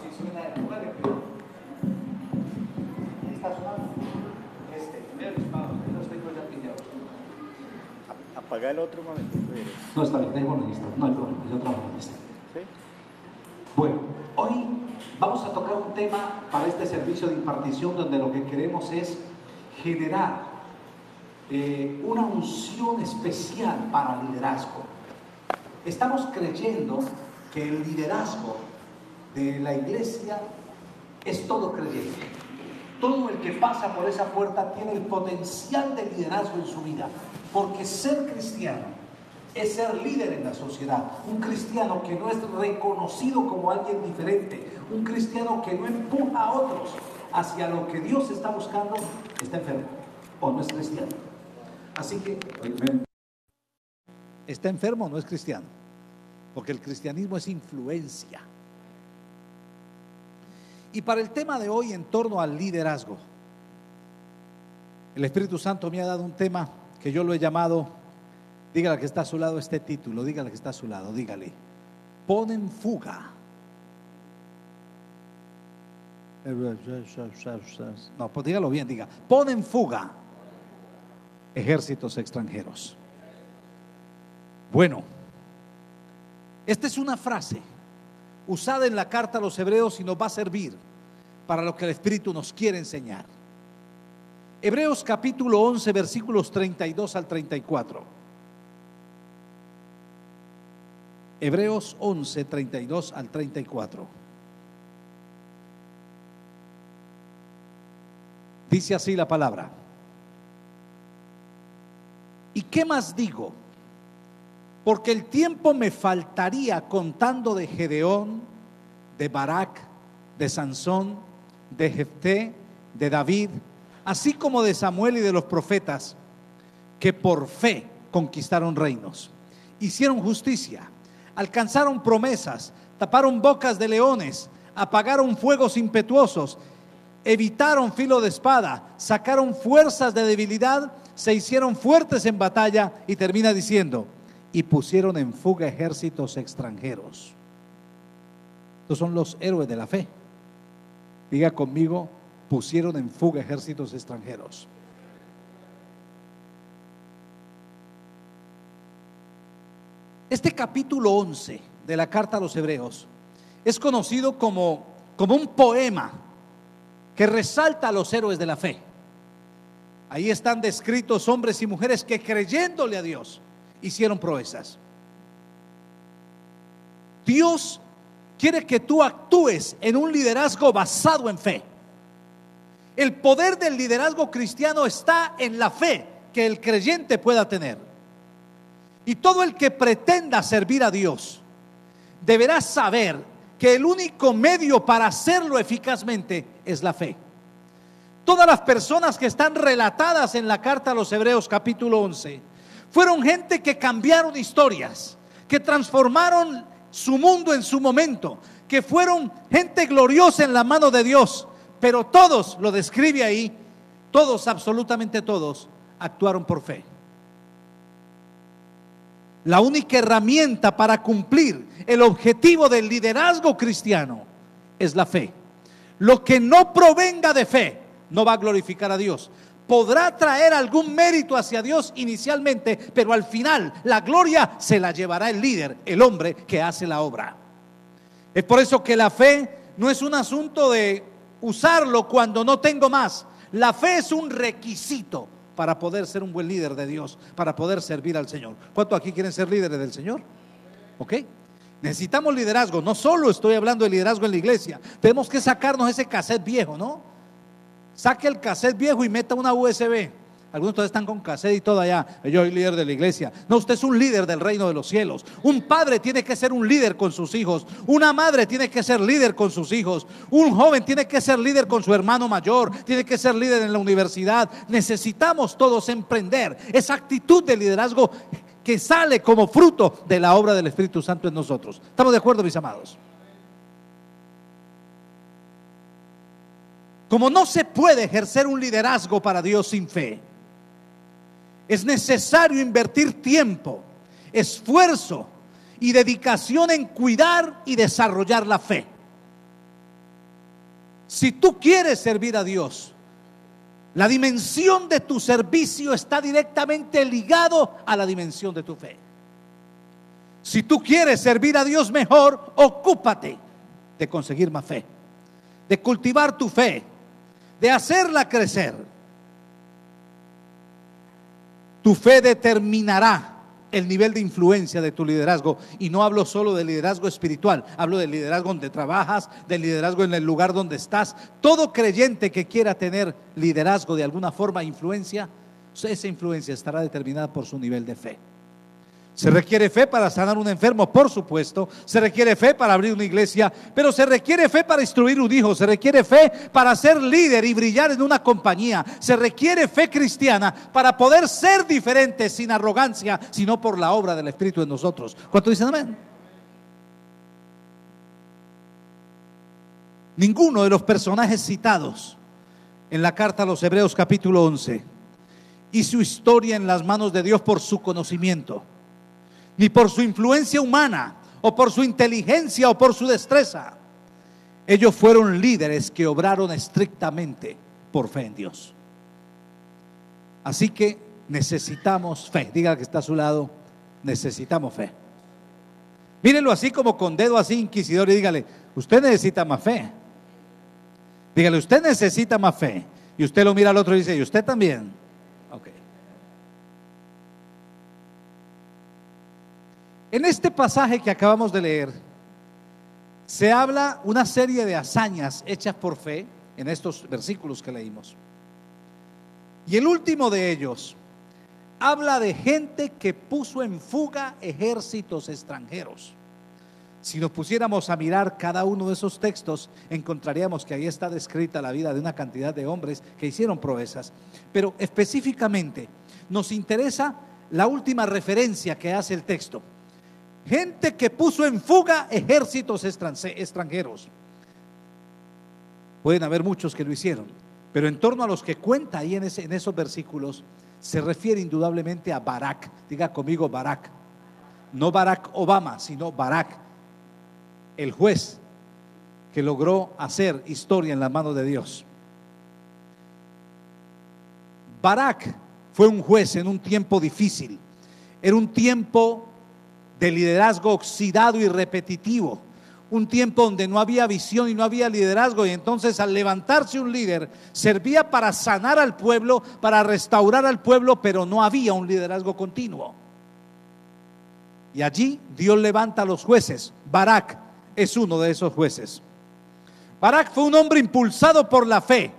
si suena de jugar, está sonando este, primero disparo, los tengo Apaga el otro momento. No, está bien, listo, no hay problema, es otro con ¿Sí? Bueno, hoy vamos a tocar un tema para este servicio de impartición donde lo que queremos es generar eh, una unción especial para el liderazgo. Estamos creyendo que el liderazgo de la iglesia es todo creyente. Todo el que pasa por esa puerta tiene el potencial de liderazgo en su vida, porque ser cristiano es ser líder en la sociedad, un cristiano que no es reconocido como alguien diferente, un cristiano que no empuja a otros hacia lo que Dios está buscando, está enfermo o no es cristiano. Así que está enfermo o no es cristiano, porque el cristianismo es influencia. Y para el tema de hoy en torno al liderazgo, el Espíritu Santo me ha dado un tema que yo lo he llamado, dígale que está a su lado este título, dígale que está a su lado, dígale, ponen fuga. No, pues dígalo bien, diga, ponen fuga ejércitos extranjeros. Bueno, esta es una frase usada en la carta a los hebreos y nos va a servir para lo que el Espíritu nos quiere enseñar. Hebreos capítulo 11, versículos 32 al 34. Hebreos 11, 32 al 34. Dice así la palabra. ¿Y qué más digo? Porque el tiempo me faltaría contando de Gedeón, de Barak, de Sansón, de Jefté, de David, así como de Samuel y de los profetas, que por fe conquistaron reinos, hicieron justicia, alcanzaron promesas, taparon bocas de leones, apagaron fuegos impetuosos, evitaron filo de espada, sacaron fuerzas de debilidad, se hicieron fuertes en batalla y termina diciendo, y pusieron en fuga ejércitos extranjeros. Estos son los héroes de la fe. Diga conmigo, pusieron en fuga ejércitos extranjeros. Este capítulo 11 de la carta a los hebreos es conocido como, como un poema que resalta a los héroes de la fe. Ahí están descritos hombres y mujeres que creyéndole a Dios hicieron proezas. Dios quiere que tú actúes en un liderazgo basado en fe. El poder del liderazgo cristiano está en la fe que el creyente pueda tener. Y todo el que pretenda servir a Dios deberá saber que el único medio para hacerlo eficazmente es la fe. Todas las personas que están relatadas en la carta a los Hebreos capítulo 11 fueron gente que cambiaron historias, que transformaron su mundo en su momento, que fueron gente gloriosa en la mano de Dios, pero todos, lo describe ahí, todos, absolutamente todos, actuaron por fe. La única herramienta para cumplir el objetivo del liderazgo cristiano es la fe. Lo que no provenga de fe no va a glorificar a Dios podrá traer algún mérito hacia Dios inicialmente, pero al final la gloria se la llevará el líder, el hombre que hace la obra. Es por eso que la fe no es un asunto de usarlo cuando no tengo más. La fe es un requisito para poder ser un buen líder de Dios, para poder servir al Señor. ¿Cuántos aquí quieren ser líderes del Señor? ¿Ok? Necesitamos liderazgo. No solo estoy hablando de liderazgo en la iglesia. Tenemos que sacarnos ese cassette viejo, ¿no? Saque el cassette viejo y meta una USB. Algunos todavía están con cassette y todo allá. Yo soy líder de la iglesia. No, usted es un líder del reino de los cielos. Un padre tiene que ser un líder con sus hijos. Una madre tiene que ser líder con sus hijos. Un joven tiene que ser líder con su hermano mayor. Tiene que ser líder en la universidad. Necesitamos todos emprender esa actitud de liderazgo que sale como fruto de la obra del Espíritu Santo en nosotros. ¿Estamos de acuerdo, mis amados? Como no se puede ejercer un liderazgo para Dios sin fe, es necesario invertir tiempo, esfuerzo y dedicación en cuidar y desarrollar la fe. Si tú quieres servir a Dios, la dimensión de tu servicio está directamente ligado a la dimensión de tu fe. Si tú quieres servir a Dios mejor, ocúpate de conseguir más fe, de cultivar tu fe, de hacerla crecer. Tu fe determinará el nivel de influencia de tu liderazgo. Y no hablo solo de liderazgo espiritual, hablo del liderazgo donde trabajas, del liderazgo en el lugar donde estás. Todo creyente que quiera tener liderazgo de alguna forma, influencia, esa influencia estará determinada por su nivel de fe. Se requiere fe para sanar un enfermo, por supuesto. Se requiere fe para abrir una iglesia, pero se requiere fe para instruir un hijo. Se requiere fe para ser líder y brillar en una compañía. Se requiere fe cristiana para poder ser diferente sin arrogancia, sino por la obra del Espíritu en nosotros. ¿Cuánto dicen amén? Ninguno de los personajes citados en la carta a los Hebreos capítulo 11 y su historia en las manos de Dios por su conocimiento ni por su influencia humana, o por su inteligencia, o por su destreza. Ellos fueron líderes que obraron estrictamente por fe en Dios. Así que necesitamos fe. Diga que está a su lado, necesitamos fe. Mírenlo así como con dedo así inquisidor y dígale, usted necesita más fe. Dígale, usted necesita más fe. Y usted lo mira al otro y dice, y usted también. En este pasaje que acabamos de leer, se habla una serie de hazañas hechas por fe en estos versículos que leímos. Y el último de ellos habla de gente que puso en fuga ejércitos extranjeros. Si nos pusiéramos a mirar cada uno de esos textos, encontraríamos que ahí está descrita la vida de una cantidad de hombres que hicieron proezas. Pero específicamente nos interesa la última referencia que hace el texto gente que puso en fuga ejércitos extranjeros. Pueden haber muchos que lo hicieron, pero en torno a los que cuenta ahí en, esos versículos, se refiere indudablemente a Barak. Diga conmigo Barak. No Barak Obama, sino Barak, el juez que logró hacer historia en la mano de Dios. Barak fue un juez en un tiempo difícil. Era un tiempo de liderazgo oxidado y repetitivo. Un tiempo donde no había visión y no había liderazgo y entonces al levantarse un líder servía para sanar al pueblo, para restaurar al pueblo, pero no había un liderazgo continuo. Y allí Dios levanta a los jueces. Barak es uno de esos jueces. Barak fue un hombre impulsado por la fe,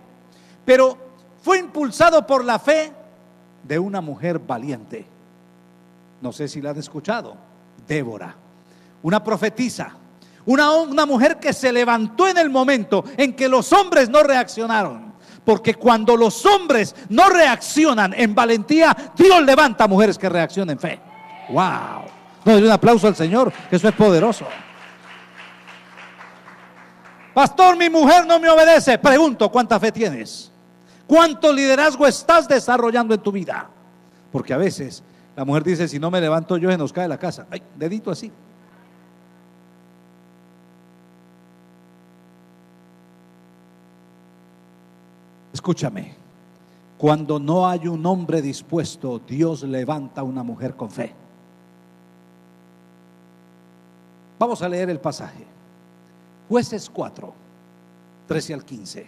pero fue impulsado por la fe de una mujer valiente. No sé si la han escuchado. Débora, una profetisa, una, una mujer que se levantó en el momento en que los hombres no reaccionaron. Porque cuando los hombres no reaccionan en valentía, Dios levanta mujeres que reaccionen en fe. ¡Wow! No, un aplauso al Señor, que eso es poderoso. Pastor, mi mujer no me obedece. Pregunto, ¿cuánta fe tienes? ¿Cuánto liderazgo estás desarrollando en tu vida? Porque a veces la mujer dice, si no me levanto yo, se nos cae la casa. Ay, dedito así. Escúchame, cuando no hay un hombre dispuesto, Dios levanta a una mujer con fe. Vamos a leer el pasaje. Jueces 4, 13 al 15.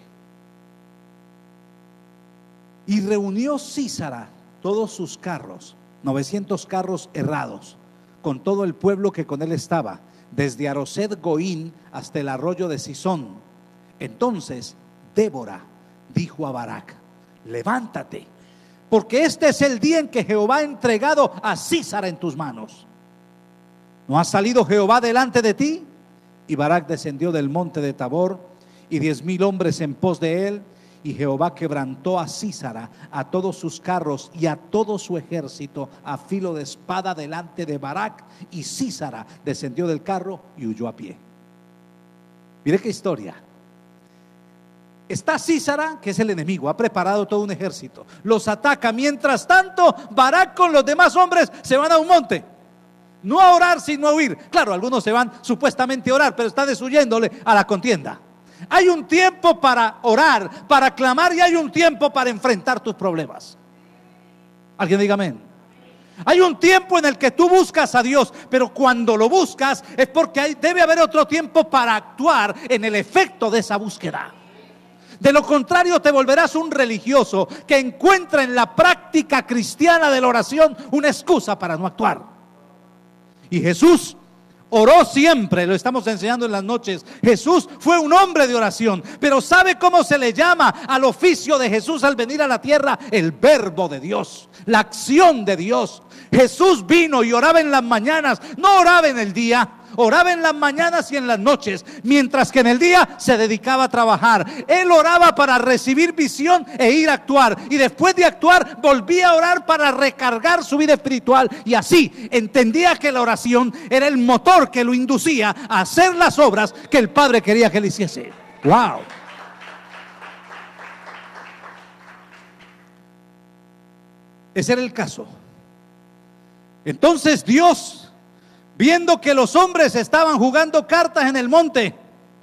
Y reunió Císara todos sus carros 900 carros errados, con todo el pueblo que con él estaba, desde Aroset Goín hasta el arroyo de Sison. Entonces Débora dijo a Barak, levántate, porque este es el día en que Jehová ha entregado a Císara en tus manos. ¿No ha salido Jehová delante de ti? Y Barak descendió del monte de Tabor y diez mil hombres en pos de él y Jehová quebrantó a Císara, a todos sus carros y a todo su ejército a filo de espada delante de Barak. Y Císara descendió del carro y huyó a pie. Mire qué historia. Está Císara, que es el enemigo, ha preparado todo un ejército. Los ataca. Mientras tanto, Barak con los demás hombres se van a un monte. No a orar, sino a huir. Claro, algunos se van supuestamente a orar, pero está deshuyéndole a la contienda. Hay un tiempo para orar, para clamar y hay un tiempo para enfrentar tus problemas. Alguien diga amén. Hay un tiempo en el que tú buscas a Dios, pero cuando lo buscas es porque debe haber otro tiempo para actuar en el efecto de esa búsqueda. De lo contrario te volverás un religioso que encuentra en la práctica cristiana de la oración una excusa para no actuar. Y Jesús Oró siempre, lo estamos enseñando en las noches. Jesús fue un hombre de oración, pero ¿sabe cómo se le llama al oficio de Jesús al venir a la tierra? El verbo de Dios, la acción de Dios. Jesús vino y oraba en las mañanas, no oraba en el día, Oraba en las mañanas y en las noches, mientras que en el día se dedicaba a trabajar. Él oraba para recibir visión e ir a actuar. Y después de actuar, volvía a orar para recargar su vida espiritual. Y así entendía que la oración era el motor que lo inducía a hacer las obras que el Padre quería que le hiciese. ¡Wow! Ese era el caso. Entonces Dios viendo que los hombres estaban jugando cartas en el monte,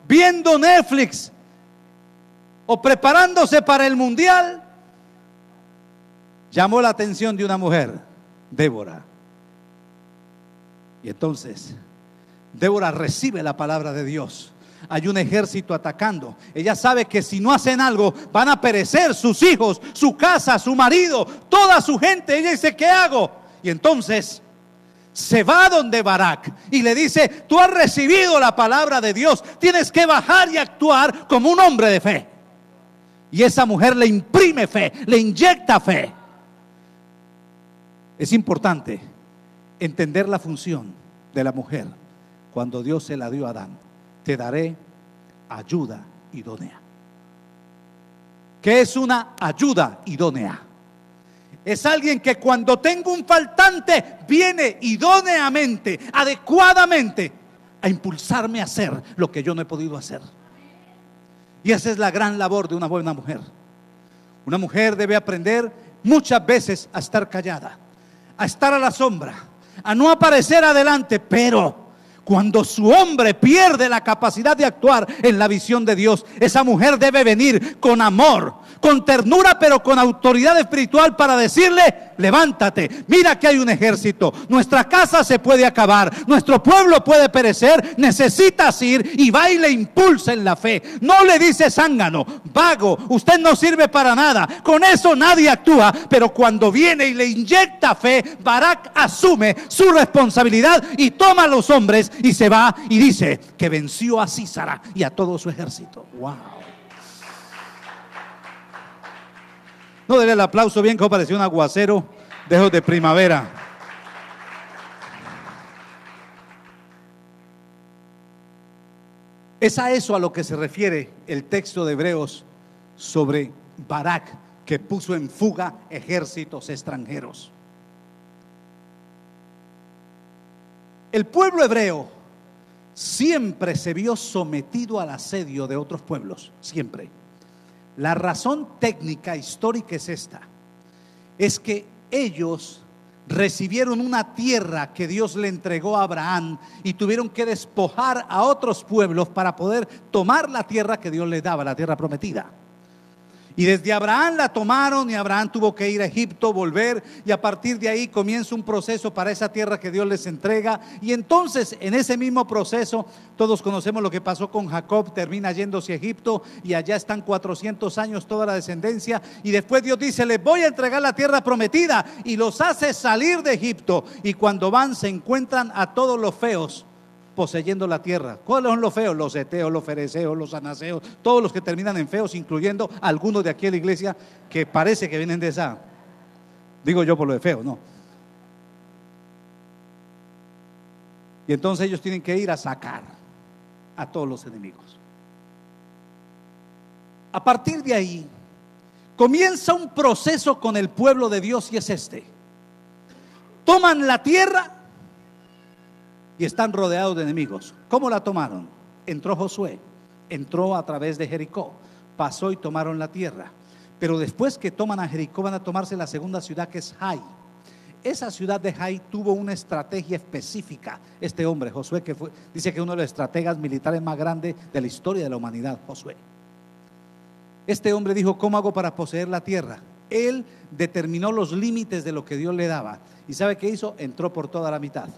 viendo Netflix o preparándose para el mundial, llamó la atención de una mujer, Débora. Y entonces, Débora recibe la palabra de Dios. Hay un ejército atacando. Ella sabe que si no hacen algo, van a perecer sus hijos, su casa, su marido, toda su gente. Ella dice, ¿qué hago? Y entonces se va donde Barak y le dice, tú has recibido la palabra de Dios, tienes que bajar y actuar como un hombre de fe. Y esa mujer le imprime fe, le inyecta fe. Es importante entender la función de la mujer cuando Dios se la dio a Adán. Te daré ayuda idónea. ¿Qué es una ayuda idónea? es alguien que cuando tengo un faltante viene idóneamente, adecuadamente, a impulsarme a hacer lo que yo no he podido hacer. Y esa es la gran labor de una buena mujer. Una mujer debe aprender muchas veces a estar callada, a estar a la sombra, a no aparecer adelante, pero cuando su hombre pierde la capacidad de actuar en la visión de Dios, esa mujer debe venir con amor, con ternura, pero con autoridad espiritual para decirle, levántate, mira que hay un ejército, nuestra casa se puede acabar, nuestro pueblo puede perecer, necesitas ir y va y le impulsa en la fe. No le dice zángano, vago, usted no sirve para nada, con eso nadie actúa, pero cuando viene y le inyecta fe, Barak asume su responsabilidad y toma a los hombres y se va y dice que venció a Císara y a todo su ejército. ¡Wow! No, denle el aplauso bien, que pareció un aguacero de de primavera. Es a eso a lo que se refiere el texto de Hebreos sobre Barak, que puso en fuga ejércitos extranjeros. El pueblo hebreo siempre se vio sometido al asedio de otros pueblos, siempre. La razón técnica histórica es esta, es que ellos recibieron una tierra que Dios le entregó a Abraham y tuvieron que despojar a otros pueblos para poder tomar la tierra que Dios les daba, la tierra prometida. Y desde Abraham la tomaron y Abraham tuvo que ir a Egipto, volver y a partir de ahí comienza un proceso para esa tierra que Dios les entrega. Y entonces en ese mismo proceso, todos conocemos lo que pasó con Jacob, termina yéndose a Egipto y allá están 400 años toda la descendencia y después Dios dice, les voy a entregar la tierra prometida y los hace salir de Egipto. Y cuando van se encuentran a todos los feos poseyendo la tierra. ¿Cuáles son los feos? Los eteos, los fereceos, los anaseos, todos los que terminan en feos, incluyendo algunos de aquí en la iglesia que parece que vienen de esa. Digo yo por lo de feo, no. Y entonces ellos tienen que ir a sacar a todos los enemigos. A partir de ahí, comienza un proceso con el pueblo de Dios y es este. Toman la tierra y están rodeados de enemigos. ¿Cómo la tomaron? Entró Josué, entró a través de Jericó, pasó y tomaron la tierra. Pero después que toman a Jericó van a tomarse la segunda ciudad que es Jai. Esa ciudad de Jai tuvo una estrategia específica. Este hombre, Josué, que dice que uno de los estrategas militares más grandes de la historia de la humanidad, Josué. Este hombre dijo, ¿cómo hago para poseer la tierra? Él determinó los límites de lo que Dios le daba. ¿Y sabe qué hizo? Entró por toda la mitad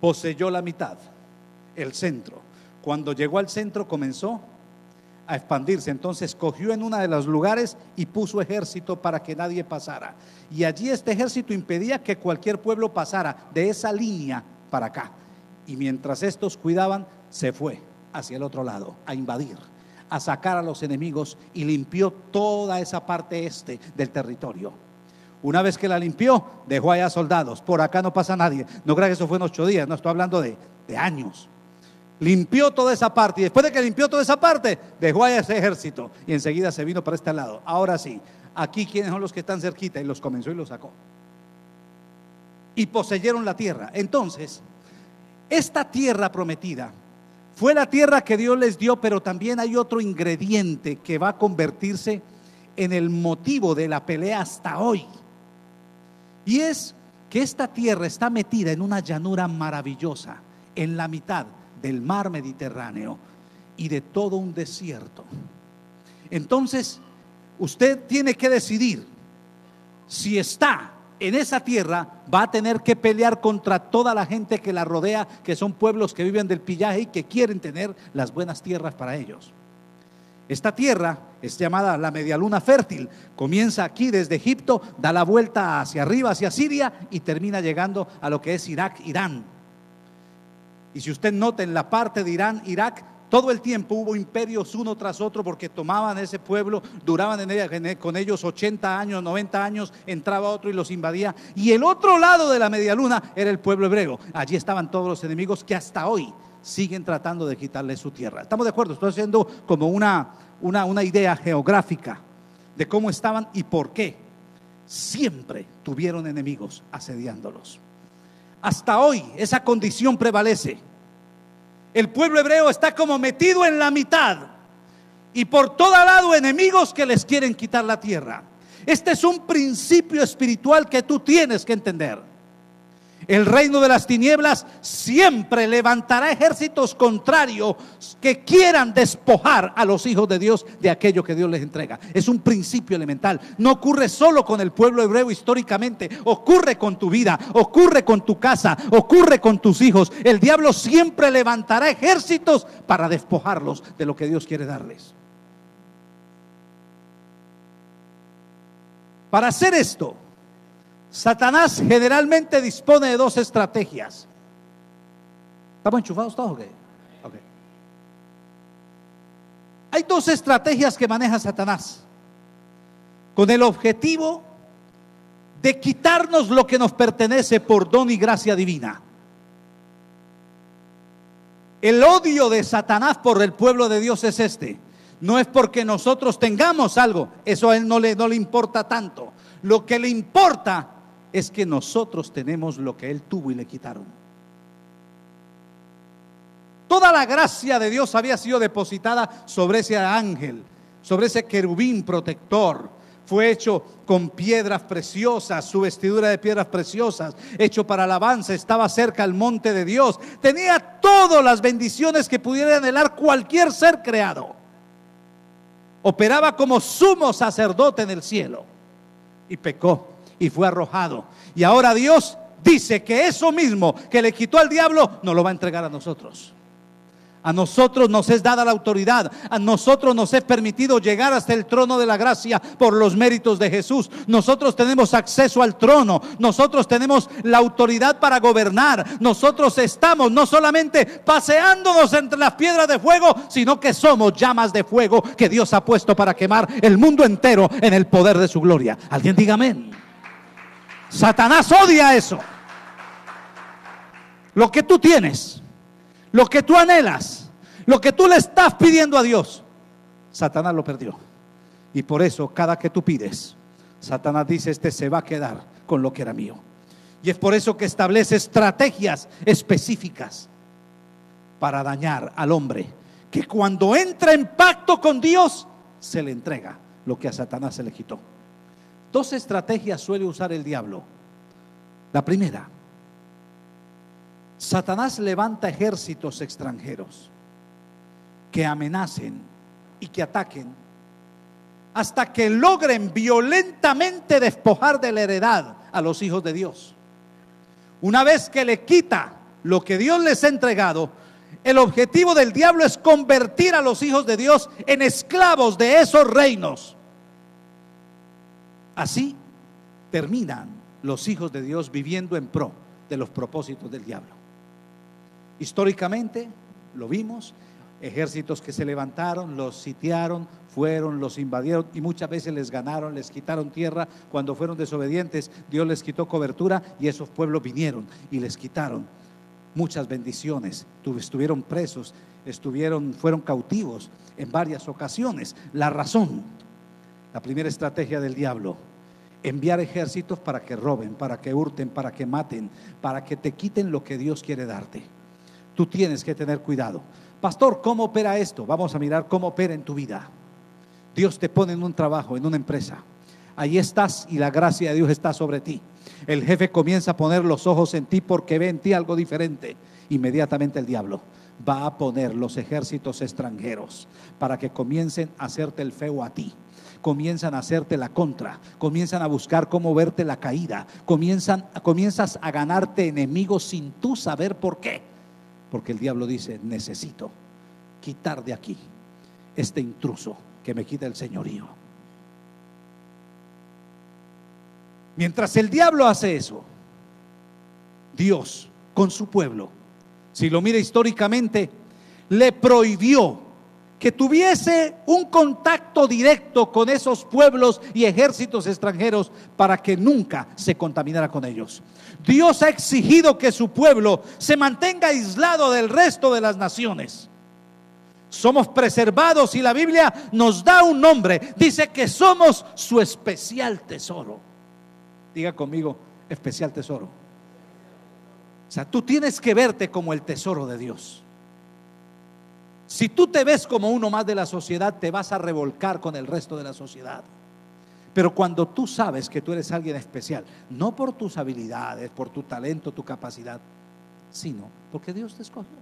poseyó la mitad, el centro. Cuando llegó al centro comenzó a expandirse. Entonces cogió en uno de los lugares y puso ejército para que nadie pasara. Y allí este ejército impedía que cualquier pueblo pasara de esa línea para acá. Y mientras estos cuidaban, se fue hacia el otro lado a invadir, a sacar a los enemigos y limpió toda esa parte este del territorio. Una vez que la limpió, dejó allá soldados. Por acá no pasa nadie. No crea que eso fue en ocho días, no estoy hablando de, de años. Limpió toda esa parte y después de que limpió toda esa parte, dejó allá ese ejército y enseguida se vino para este lado. Ahora sí, aquí quienes son los que están cerquita y los comenzó y los sacó. Y poseyeron la tierra. Entonces, esta tierra prometida fue la tierra que Dios les dio, pero también hay otro ingrediente que va a convertirse en el motivo de la pelea hasta hoy y es que esta tierra está metida en una llanura maravillosa, en la mitad del mar Mediterráneo y de todo un desierto. Entonces, usted tiene que decidir si está en esa tierra, va a tener que pelear contra toda la gente que la rodea, que son pueblos que viven del pillaje y que quieren tener las buenas tierras para ellos. Esta tierra es llamada la medialuna fértil. Comienza aquí desde Egipto, da la vuelta hacia arriba, hacia Siria y termina llegando a lo que es Irak, Irán. Y si usted nota en la parte de Irán, Irak, todo el tiempo hubo imperios uno tras otro porque tomaban ese pueblo, duraban en e, con ellos 80 años, 90 años, entraba otro y los invadía. Y el otro lado de la medialuna era el pueblo hebreo. Allí estaban todos los enemigos que hasta hoy siguen tratando de quitarle su tierra. ¿Estamos de acuerdo? Estoy haciendo como una, una, una idea geográfica de cómo estaban y por qué. Siempre tuvieron enemigos asediándolos. Hasta hoy esa condición prevalece. El pueblo hebreo está como metido en la mitad y por todo lado enemigos que les quieren quitar la tierra. Este es un principio espiritual que tú tienes que entender. El reino de las tinieblas siempre levantará ejércitos contrarios que quieran despojar a los hijos de Dios de aquello que Dios les entrega. Es un principio elemental. No ocurre solo con el pueblo hebreo históricamente, ocurre con tu vida, ocurre con tu casa, ocurre con tus hijos. El diablo siempre levantará ejércitos para despojarlos de lo que Dios quiere darles. Para hacer esto, Satanás generalmente dispone de dos estrategias. ¿Estamos enchufados todos o qué? Hay dos estrategias que maneja Satanás con el objetivo de quitarnos lo que nos pertenece por don y gracia divina. El odio de Satanás por el pueblo de Dios es este. No es porque nosotros tengamos algo, eso a él no le, no le importa tanto. Lo que le importa es que nosotros tenemos lo que Él tuvo y le quitaron. Toda la gracia de Dios había sido depositada sobre ese ángel, sobre ese querubín protector. Fue hecho con piedras preciosas, su vestidura de piedras preciosas, hecho para alabanza, estaba cerca al monte de Dios. Tenía todas las bendiciones que pudiera anhelar cualquier ser creado. Operaba como sumo sacerdote en el cielo y pecó y fue arrojado. Y ahora Dios dice que eso mismo que le quitó al diablo, no lo va a entregar a nosotros. A nosotros nos es dada la autoridad, a nosotros nos es permitido llegar hasta el trono de la gracia por los méritos de Jesús. Nosotros tenemos acceso al trono, nosotros tenemos la autoridad para gobernar, nosotros estamos no solamente paseándonos entre las piedras de fuego, sino que somos llamas de fuego que Dios ha puesto para quemar el mundo entero en el poder de su gloria. ¿Alguien diga amén? Satanás odia eso. Lo que tú tienes, lo que tú anhelas, lo que tú le estás pidiendo a Dios, Satanás lo perdió. Y por eso cada que tú pides, Satanás dice, este se va a quedar con lo que era mío. Y es por eso que establece estrategias específicas para dañar al hombre, que cuando entra en pacto con Dios, se le entrega lo que a Satanás se le quitó. Dos estrategias suele usar el diablo. La primera, Satanás levanta ejércitos extranjeros que amenacen y que ataquen hasta que logren violentamente despojar de la heredad a los hijos de Dios. Una vez que le quita lo que Dios les ha entregado, el objetivo del diablo es convertir a los hijos de Dios en esclavos de esos reinos. Así terminan los hijos de Dios viviendo en pro de los propósitos del diablo. Históricamente, lo vimos, ejércitos que se levantaron, los sitiaron, fueron, los invadieron y muchas veces les ganaron, les quitaron tierra. Cuando fueron desobedientes, Dios les quitó cobertura y esos pueblos vinieron y les quitaron muchas bendiciones. Estuvieron presos, estuvieron, fueron cautivos en varias ocasiones. La razón, la primera estrategia del diablo, enviar ejércitos para que roben, para que hurten, para que maten, para que te quiten lo que Dios quiere darte. Tú tienes que tener cuidado. Pastor, ¿cómo opera esto? Vamos a mirar cómo opera en tu vida. Dios te pone en un trabajo, en una empresa. Ahí estás y la gracia de Dios está sobre ti. El jefe comienza a poner los ojos en ti porque ve en ti algo diferente. Inmediatamente el diablo va a poner los ejércitos extranjeros para que comiencen a hacerte el feo a ti comienzan a hacerte la contra, comienzan a buscar cómo verte la caída, comienzan, comienzas a ganarte enemigos sin tú saber por qué. Porque el diablo dice, necesito quitar de aquí este intruso que me quita el señorío. Mientras el diablo hace eso, Dios con su pueblo, si lo mira históricamente, le prohibió que tuviese un contacto directo con esos pueblos y ejércitos extranjeros para que nunca se contaminara con ellos. Dios ha exigido que su pueblo se mantenga aislado del resto de las naciones. Somos preservados y la Biblia nos da un nombre. Dice que somos su especial tesoro. Diga conmigo, especial tesoro. O sea, tú tienes que verte como el tesoro de Dios. Si tú te ves como uno más de la sociedad, te vas a revolcar con el resto de la sociedad. Pero cuando tú sabes que tú eres alguien especial, no por tus habilidades, por tu talento, tu capacidad, sino porque Dios te escogió.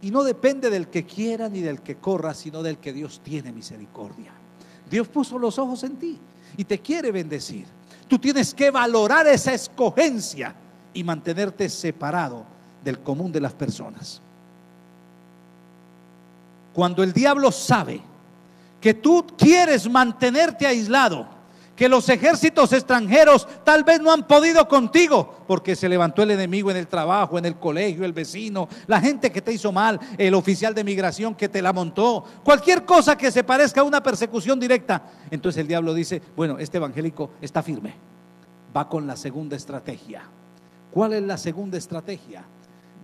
Y no depende del que quiera ni del que corra, sino del que Dios tiene misericordia. Dios puso los ojos en ti y te quiere bendecir. Tú tienes que valorar esa escogencia y mantenerte separado del común de las personas. Cuando el diablo sabe que tú quieres mantenerte aislado, que los ejércitos extranjeros tal vez no han podido contigo, porque se levantó el enemigo en el trabajo, en el colegio, el vecino, la gente que te hizo mal, el oficial de migración que te la montó, cualquier cosa que se parezca a una persecución directa. Entonces el diablo dice, bueno, este evangélico está firme, va con la segunda estrategia. ¿Cuál es la segunda estrategia?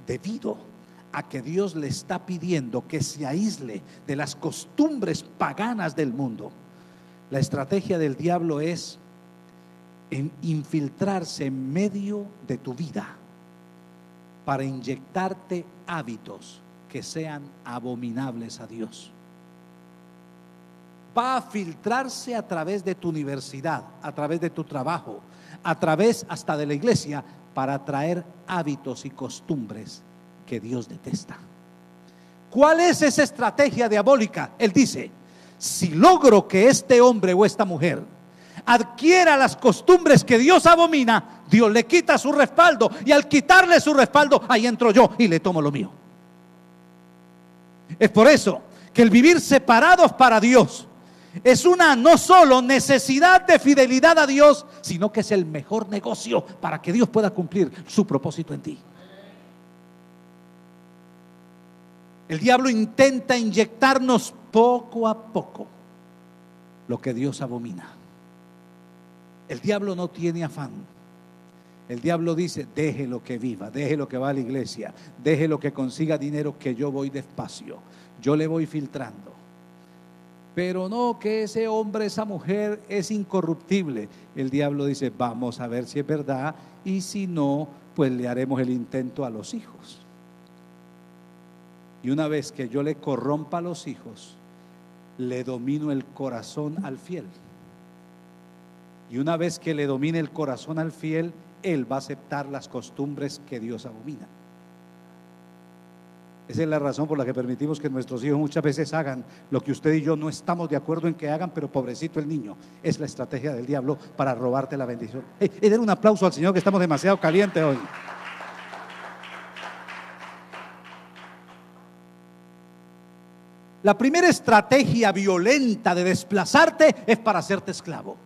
Debido a que Dios le está pidiendo que se aísle de las costumbres paganas del mundo. La estrategia del diablo es infiltrarse en medio de tu vida para inyectarte hábitos que sean abominables a Dios. Va a filtrarse a través de tu universidad, a través de tu trabajo, a través hasta de la iglesia, para traer hábitos y costumbres que Dios detesta. ¿Cuál es esa estrategia diabólica? Él dice, si logro que este hombre o esta mujer adquiera las costumbres que Dios abomina, Dios le quita su respaldo y al quitarle su respaldo, ahí entro yo y le tomo lo mío. Es por eso que el vivir separados para Dios es una no solo necesidad de fidelidad a Dios, sino que es el mejor negocio para que Dios pueda cumplir su propósito en ti. El diablo intenta inyectarnos poco a poco lo que Dios abomina. El diablo no tiene afán. El diablo dice, deje lo que viva, deje lo que va a la iglesia, deje lo que consiga dinero, que yo voy despacio, yo le voy filtrando. Pero no que ese hombre, esa mujer es incorruptible. El diablo dice, vamos a ver si es verdad y si no, pues le haremos el intento a los hijos. Y una vez que yo le corrompa a los hijos, le domino el corazón al fiel. Y una vez que le domine el corazón al fiel, él va a aceptar las costumbres que Dios abomina. Esa es la razón por la que permitimos que nuestros hijos muchas veces hagan lo que usted y yo no estamos de acuerdo en que hagan, pero pobrecito el niño. Es la estrategia del diablo para robarte la bendición. y dar un aplauso al Señor que estamos demasiado calientes hoy. La primera estrategia violenta de desplazarte es para hacerte esclavo.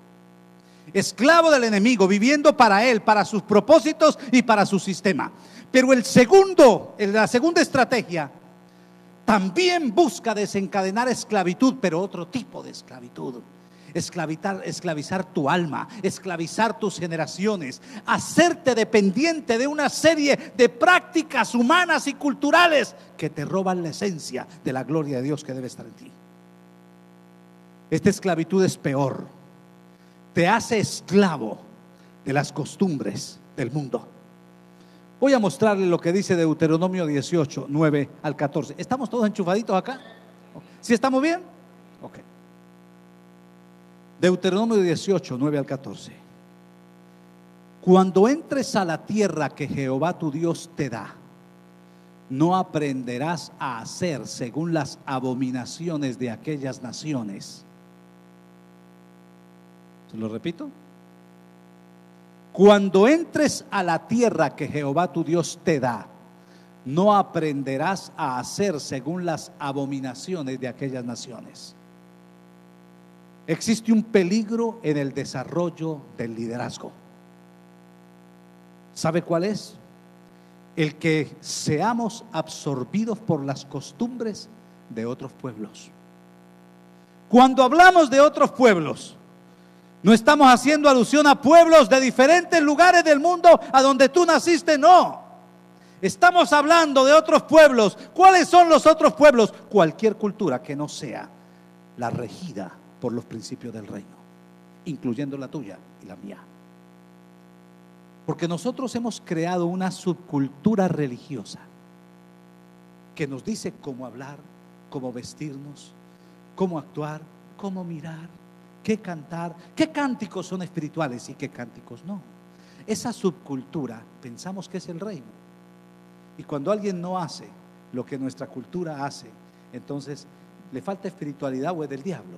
Esclavo del enemigo, viviendo para él, para sus propósitos y para su sistema. Pero el segundo, la segunda estrategia, también busca desencadenar esclavitud, pero otro tipo de esclavitud esclavizar, esclavizar tu alma, esclavizar tus generaciones, hacerte dependiente de una serie de prácticas humanas y culturales que te roban la esencia de la gloria de Dios que debe estar en ti. Esta esclavitud es peor. Te hace esclavo de las costumbres del mundo. Voy a mostrarle lo que dice Deuteronomio 18, 9 al 14. ¿Estamos todos enchufaditos acá? ¿Sí estamos bien? Ok. Deuteronomio 18, 9 al 14. Cuando entres a la tierra que Jehová tu Dios te da, no aprenderás a hacer según las abominaciones de aquellas naciones. ¿Se lo repito? Cuando entres a la tierra que Jehová tu Dios te da, no aprenderás a hacer según las abominaciones de aquellas naciones existe un peligro en el desarrollo del liderazgo. ¿Sabe cuál es? El que seamos absorbidos por las costumbres de otros pueblos. Cuando hablamos de otros pueblos, no estamos haciendo alusión a pueblos de diferentes lugares del mundo a donde tú naciste, no. Estamos hablando de otros pueblos. ¿Cuáles son los otros pueblos? Cualquier cultura que no sea la regida por los principios del reino, incluyendo la tuya y la mía. Porque nosotros hemos creado una subcultura religiosa que nos dice cómo hablar, cómo vestirnos, cómo actuar, cómo mirar, qué cantar, qué cánticos son espirituales y qué cánticos no. Esa subcultura pensamos que es el reino. Y cuando alguien no hace lo que nuestra cultura hace, entonces le falta espiritualidad o es del diablo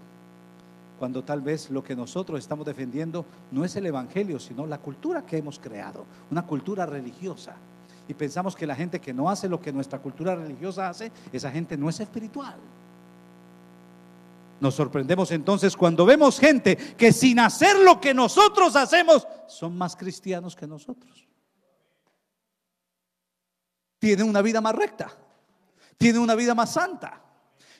cuando tal vez lo que nosotros estamos defendiendo no es el Evangelio, sino la cultura que hemos creado, una cultura religiosa. Y pensamos que la gente que no hace lo que nuestra cultura religiosa hace, esa gente no es espiritual. Nos sorprendemos entonces cuando vemos gente que sin hacer lo que nosotros hacemos, son más cristianos que nosotros. Tienen una vida más recta, tienen una vida más santa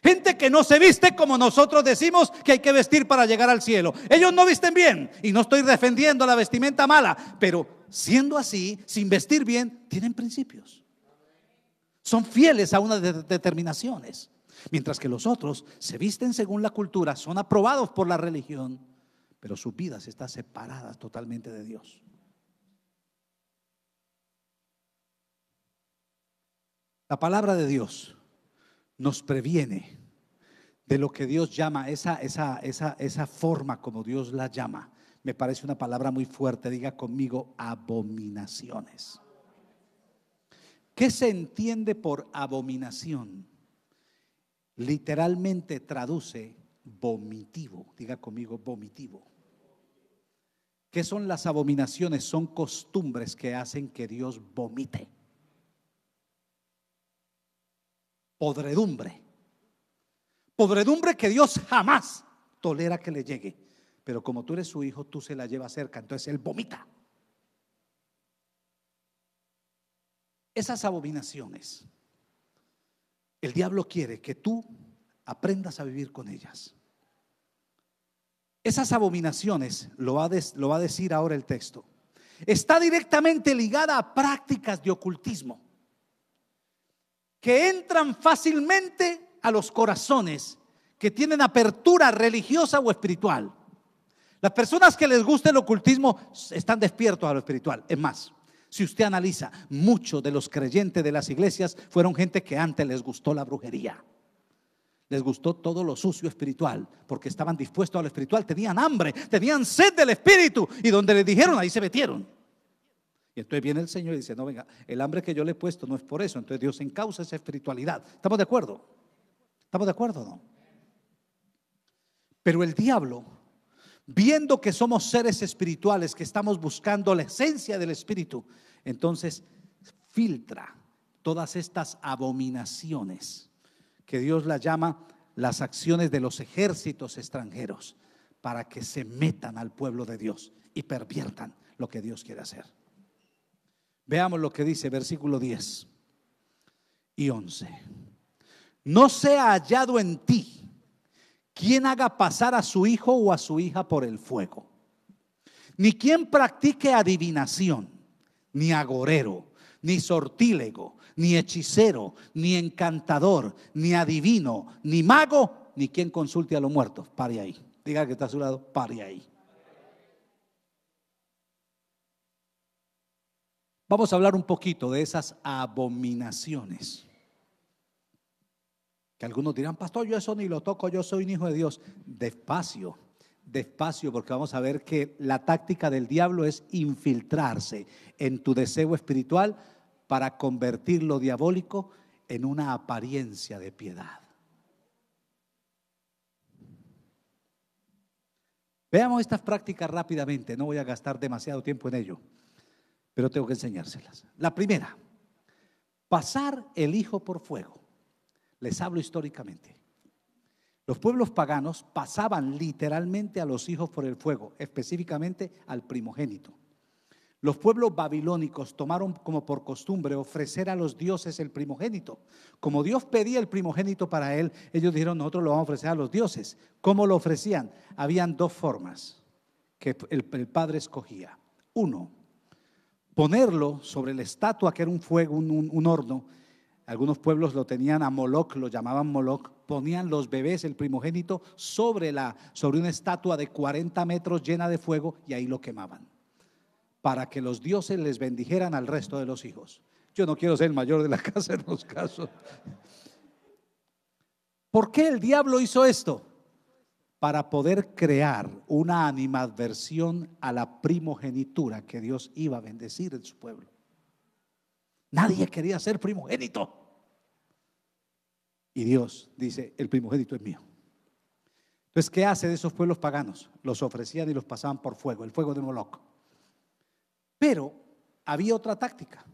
Gente que no se viste como nosotros decimos que hay que vestir para llegar al cielo. Ellos no visten bien y no estoy defendiendo la vestimenta mala, pero siendo así, sin vestir bien, tienen principios. Son fieles a unas determinaciones. Mientras que los otros se visten según la cultura, son aprobados por la religión, pero sus vidas están separadas totalmente de Dios. La palabra de Dios nos previene de lo que Dios llama, esa, esa, esa, esa forma como Dios la llama. Me parece una palabra muy fuerte, diga conmigo, abominaciones. ¿Qué se entiende por abominación? Literalmente traduce vomitivo, diga conmigo, vomitivo. ¿Qué son las abominaciones? Son costumbres que hacen que Dios vomite. podredumbre. Podredumbre que Dios jamás tolera que le llegue. Pero como tú eres su hijo, tú se la llevas cerca, entonces él vomita. Esas abominaciones, el diablo quiere que tú aprendas a vivir con ellas. Esas abominaciones, lo va, lo va a decir ahora el texto, está directamente ligada a prácticas de ocultismo que entran fácilmente a los corazones que tienen apertura religiosa o espiritual. Las personas que les gusta el ocultismo están despiertos a lo espiritual. Es más, si usted analiza, muchos de los creyentes de las iglesias fueron gente que antes les gustó la brujería. Les gustó todo lo sucio espiritual, porque estaban dispuestos a lo espiritual, tenían hambre, tenían sed del espíritu, y donde le dijeron, ahí se metieron. Y entonces viene el Señor y dice, no, venga, el hambre que yo le he puesto no es por eso. Entonces Dios encausa esa espiritualidad. ¿Estamos de acuerdo? ¿Estamos de acuerdo o no? Pero el diablo, viendo que somos seres espirituales, que estamos buscando la esencia del espíritu, entonces filtra todas estas abominaciones que Dios las llama las acciones de los ejércitos extranjeros para que se metan al pueblo de Dios y perviertan lo que Dios quiere hacer. Veamos lo que dice versículo 10 y 11. No sea hallado en ti quien haga pasar a su hijo o a su hija por el fuego, ni quien practique adivinación, ni agorero, ni sortílego, ni hechicero, ni encantador, ni adivino, ni mago, ni quien consulte a los muertos. Pare ahí. Diga que está a su lado, pare ahí. Vamos a hablar un poquito de esas abominaciones. Que algunos dirán, pastor, yo eso ni lo toco, yo soy un hijo de Dios. Despacio, despacio, porque vamos a ver que la táctica del diablo es infiltrarse en tu deseo espiritual para convertir lo diabólico en una apariencia de piedad. Veamos estas prácticas rápidamente, no voy a gastar demasiado tiempo en ello pero tengo que enseñárselas. La primera, pasar el hijo por fuego. Les hablo históricamente. Los pueblos paganos pasaban literalmente a los hijos por el fuego, específicamente al primogénito. Los pueblos babilónicos tomaron como por costumbre ofrecer a los dioses el primogénito. Como Dios pedía el primogénito para él, ellos dijeron, nosotros lo vamos a ofrecer a los dioses. ¿Cómo lo ofrecían? Habían dos formas que el, el padre escogía. Uno, ponerlo sobre la estatua, que era un fuego, un, horno. Algunos pueblos lo tenían a Moloch, lo llamaban Moloch, ponían los bebés, el primogénito, sobre, la, sobre una estatua de 40 metros llena de fuego y ahí lo quemaban, para que los dioses les bendijeran al resto de los hijos. Yo no quiero ser el mayor de la casa en los casos. ¿Por qué el diablo hizo esto? para poder crear una animadversión a la primogenitura que Dios iba a bendecir en su pueblo. Nadie quería ser primogénito. Y Dios dice, el primogénito es mío. Entonces, ¿qué hace de esos pueblos paganos? Los ofrecían y los pasaban por fuego, el fuego de Moloch. Pero había otra táctica.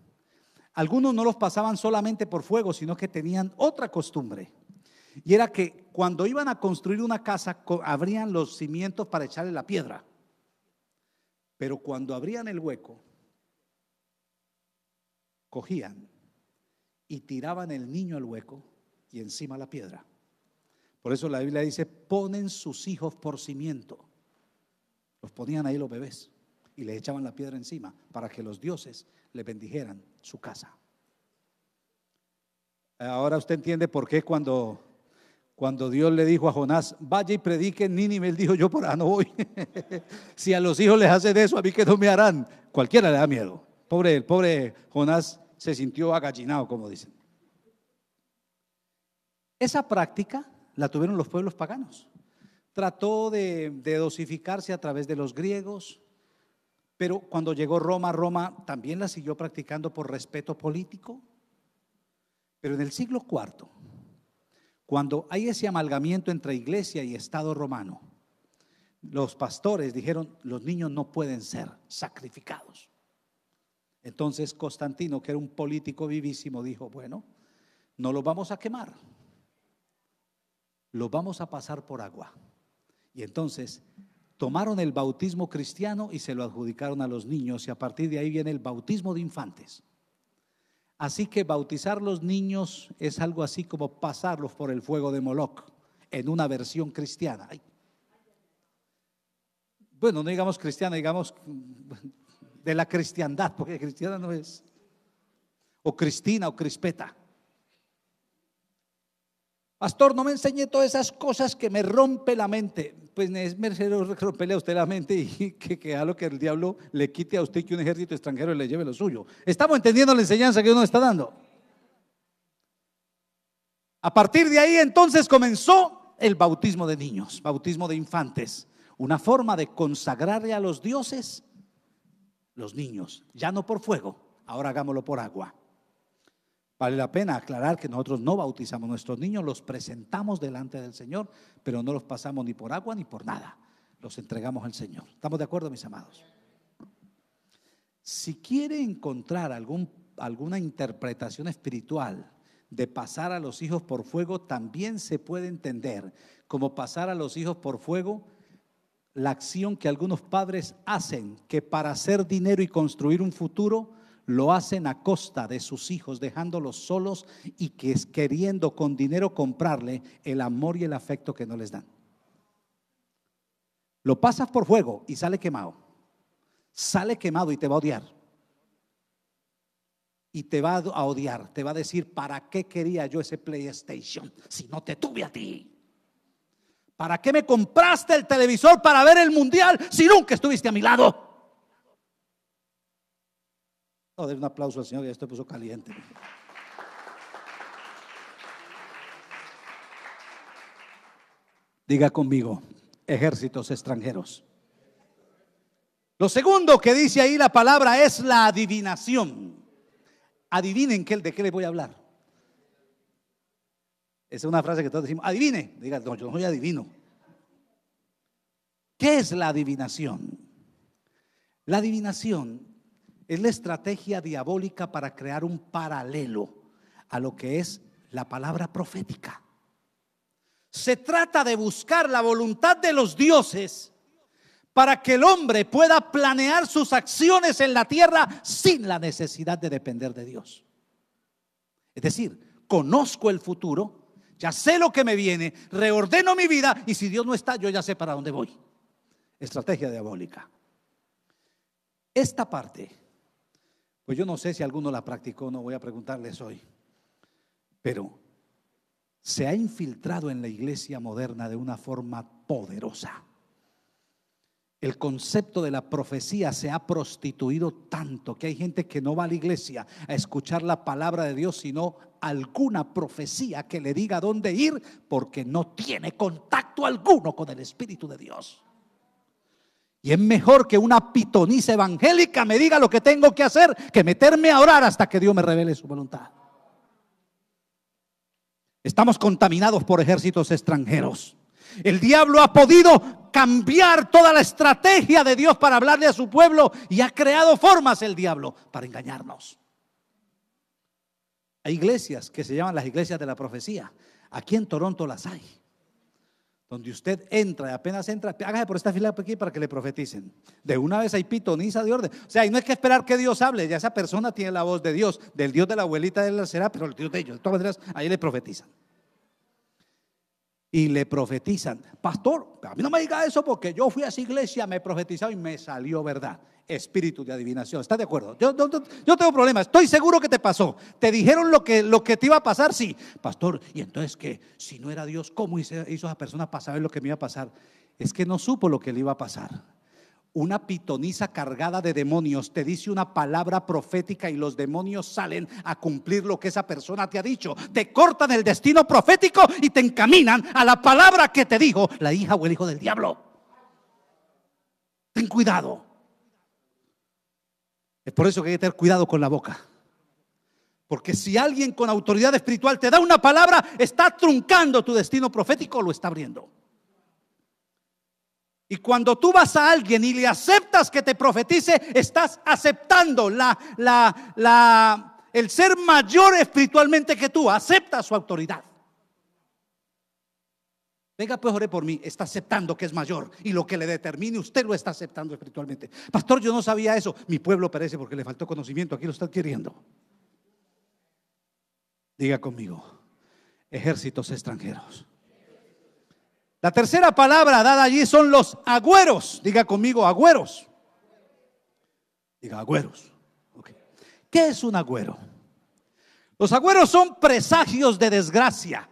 Algunos no los pasaban solamente por fuego, sino que tenían otra costumbre. Y era que cuando iban a construir una casa, abrían los cimientos para echarle la piedra. Pero cuando abrían el hueco, cogían y tiraban el niño al hueco y encima la piedra. Por eso la Biblia dice, ponen sus hijos por cimiento. Los ponían ahí los bebés y les echaban la piedra encima para que los dioses le bendijeran su casa. Ahora usted entiende por qué cuando cuando Dios le dijo a Jonás, vaya y predique en Nínive, él dijo, yo por ahí no voy. si a los hijos les hacen eso, a mí que no me harán. Cualquiera le da miedo. Pobre, el pobre Jonás se sintió agallinado, como dicen. Esa práctica la tuvieron los pueblos paganos. Trató de, de dosificarse a través de los griegos, pero cuando llegó Roma, Roma también la siguió practicando por respeto político. Pero en el siglo IV, cuando hay ese amalgamiento entre iglesia y Estado romano, los pastores dijeron, los niños no pueden ser sacrificados. Entonces Constantino, que era un político vivísimo, dijo, bueno, no los vamos a quemar, los vamos a pasar por agua. Y entonces tomaron el bautismo cristiano y se lo adjudicaron a los niños y a partir de ahí viene el bautismo de infantes. Así que bautizar los niños es algo así como pasarlos por el fuego de Moloch, en una versión cristiana. Bueno, no digamos cristiana, digamos mm, de la cristiandad, porque cristiana no es. O Cristina o Crispeta. Pastor, no me enseñe todas esas cosas que me rompe la mente. Pues es rompele romperle a usted la mente y que, que a lo que el diablo le quite a usted que un ejército extranjero le lleve lo suyo. Estamos entendiendo la enseñanza que uno está dando. A partir de ahí entonces comenzó el bautismo de niños, bautismo de infantes, una forma de consagrarle a los dioses los niños, ya no por fuego, ahora hagámoslo por agua. Vale la pena aclarar que nosotros no bautizamos nuestros niños, los presentamos delante del Señor, pero no los pasamos ni por agua ni por nada. Los entregamos al Señor. ¿Estamos de acuerdo, mis amados? Si quiere encontrar algún, alguna interpretación espiritual de pasar a los hijos por fuego, también se puede entender como pasar a los hijos por fuego la acción que algunos padres hacen, que para hacer dinero y construir un futuro, lo hacen a costa de sus hijos, dejándolos solos y que es queriendo con dinero comprarle el amor y el afecto que no les dan. Lo pasas por fuego y sale quemado. Sale quemado y te va a odiar. Y te va a odiar, te va a decir, ¿para qué quería yo ese PlayStation si no te tuve a ti? ¿Para qué me compraste el televisor para ver el mundial si nunca estuviste a mi lado? Oh, no, un aplauso al Señor, ya esto puso caliente. Diga conmigo, ejércitos extranjeros. Lo segundo que dice ahí la palabra es la adivinación. Adivinen qué, de qué les voy a hablar. Esa es una frase que todos decimos, adivine. Diga, yo no soy adivino. ¿Qué es la adivinación? La adivinación es la estrategia diabólica para crear un paralelo a lo que es la palabra profética. Se trata de buscar la voluntad de los dioses para que el hombre pueda planear sus acciones en la tierra sin la necesidad de depender de Dios. Es decir, conozco el futuro, ya sé lo que me viene, reordeno mi vida y si Dios no está, yo ya sé para dónde voy. Estrategia diabólica. Esta parte pues yo no sé si alguno la practicó, no voy a preguntarles hoy. Pero se ha infiltrado en la iglesia moderna de una forma poderosa. El concepto de la profecía se ha prostituido tanto que hay gente que no va a la iglesia a escuchar la palabra de Dios, sino alguna profecía que le diga dónde ir, porque no tiene contacto alguno con el Espíritu de Dios. Y es mejor que una pitoniza evangélica me diga lo que tengo que hacer que meterme a orar hasta que Dios me revele su voluntad. Estamos contaminados por ejércitos extranjeros. El diablo ha podido cambiar toda la estrategia de Dios para hablarle a su pueblo y ha creado formas el diablo para engañarnos. Hay iglesias que se llaman las iglesias de la profecía. Aquí en Toronto las hay donde usted entra y apenas entra, hágase por esta fila aquí para que le profeticen. De una vez hay pitoniza de orden. O sea, ahí no hay que esperar que Dios hable, ya esa persona tiene la voz de Dios, del Dios de la abuelita de la será, pero el Dios de ellos, de todas maneras, ahí le profetizan y le profetizan. Pastor, a mí no me diga eso porque yo fui a esa iglesia, me profetizaron y me salió verdad. Espíritu de adivinación, ¿estás de acuerdo? Yo, yo, tengo problemas, estoy seguro que te pasó. ¿Te dijeron lo que, lo que te iba a pasar? Sí. Pastor, ¿y entonces que Si no era Dios, ¿cómo hizo, esa persona para saber lo que me iba a pasar? Es que no supo lo que le iba a pasar una pitoniza cargada de demonios te dice una palabra profética y los demonios salen a cumplir lo que esa persona te ha dicho. Te cortan el destino profético y te encaminan a la palabra que te dijo la hija o el hijo del diablo. Ten cuidado. Es por eso que hay que tener cuidado con la boca. Porque si alguien con autoridad espiritual te da una palabra, está truncando tu destino profético o lo está abriendo. Y cuando tú vas a alguien y le aceptas que te profetice, estás aceptando la, el ser mayor espiritualmente que tú, acepta su autoridad. Venga, pues ore por mí. Está aceptando que es mayor. Y lo que le determine, usted lo está aceptando espiritualmente. Pastor, yo no sabía eso. Mi pueblo perece porque le faltó conocimiento. Aquí lo está adquiriendo. Diga conmigo, ejércitos extranjeros. La tercera palabra dada allí son los agüeros. Diga conmigo, agüeros. Diga, agüeros. ¿Qué es un agüero? Los agüeros son presagios de desgracia.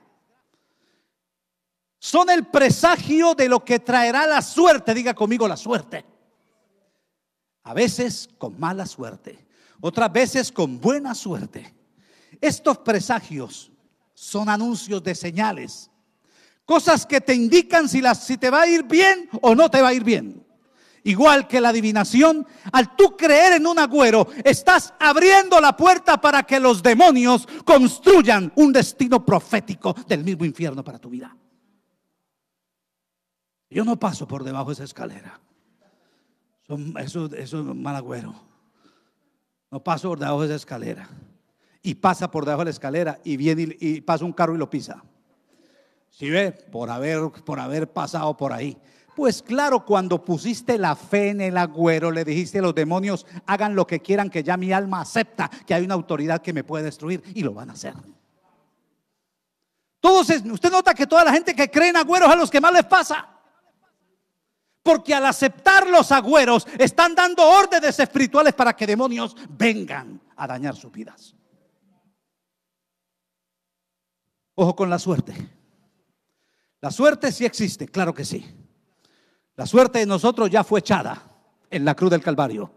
Son el presagio de lo que traerá la suerte. Diga conmigo la suerte. A veces con mala suerte, otras veces con buena suerte. Estos presagios son anuncios de señales Cosas que te indican si, te va a ir bien o no te va a ir bien. Igual que la adivinación, al tú creer en un agüero, estás abriendo la puerta para que los demonios construyan un destino profético del mismo infierno para tu vida. Yo no paso por debajo de esa escalera. Eso, es un mal agüero. No paso por debajo de esa escalera. Y pasa por debajo de la escalera y viene y pasa un carro y lo pisa. Si ve? Por haber, por haber pasado por ahí. Pues claro, cuando pusiste la fe en el agüero, le dijiste a los demonios, hagan lo que quieran, que ya mi alma acepta que hay una autoridad que me puede destruir y lo van a hacer. Todos, usted nota que toda la gente que cree en agüeros a los que más les pasa. Porque al aceptar los agüeros están dando órdenes espirituales para que demonios vengan a dañar sus vidas. Ojo con la suerte. La suerte sí existe, claro que sí. La suerte de nosotros ya fue echada en la cruz del Calvario.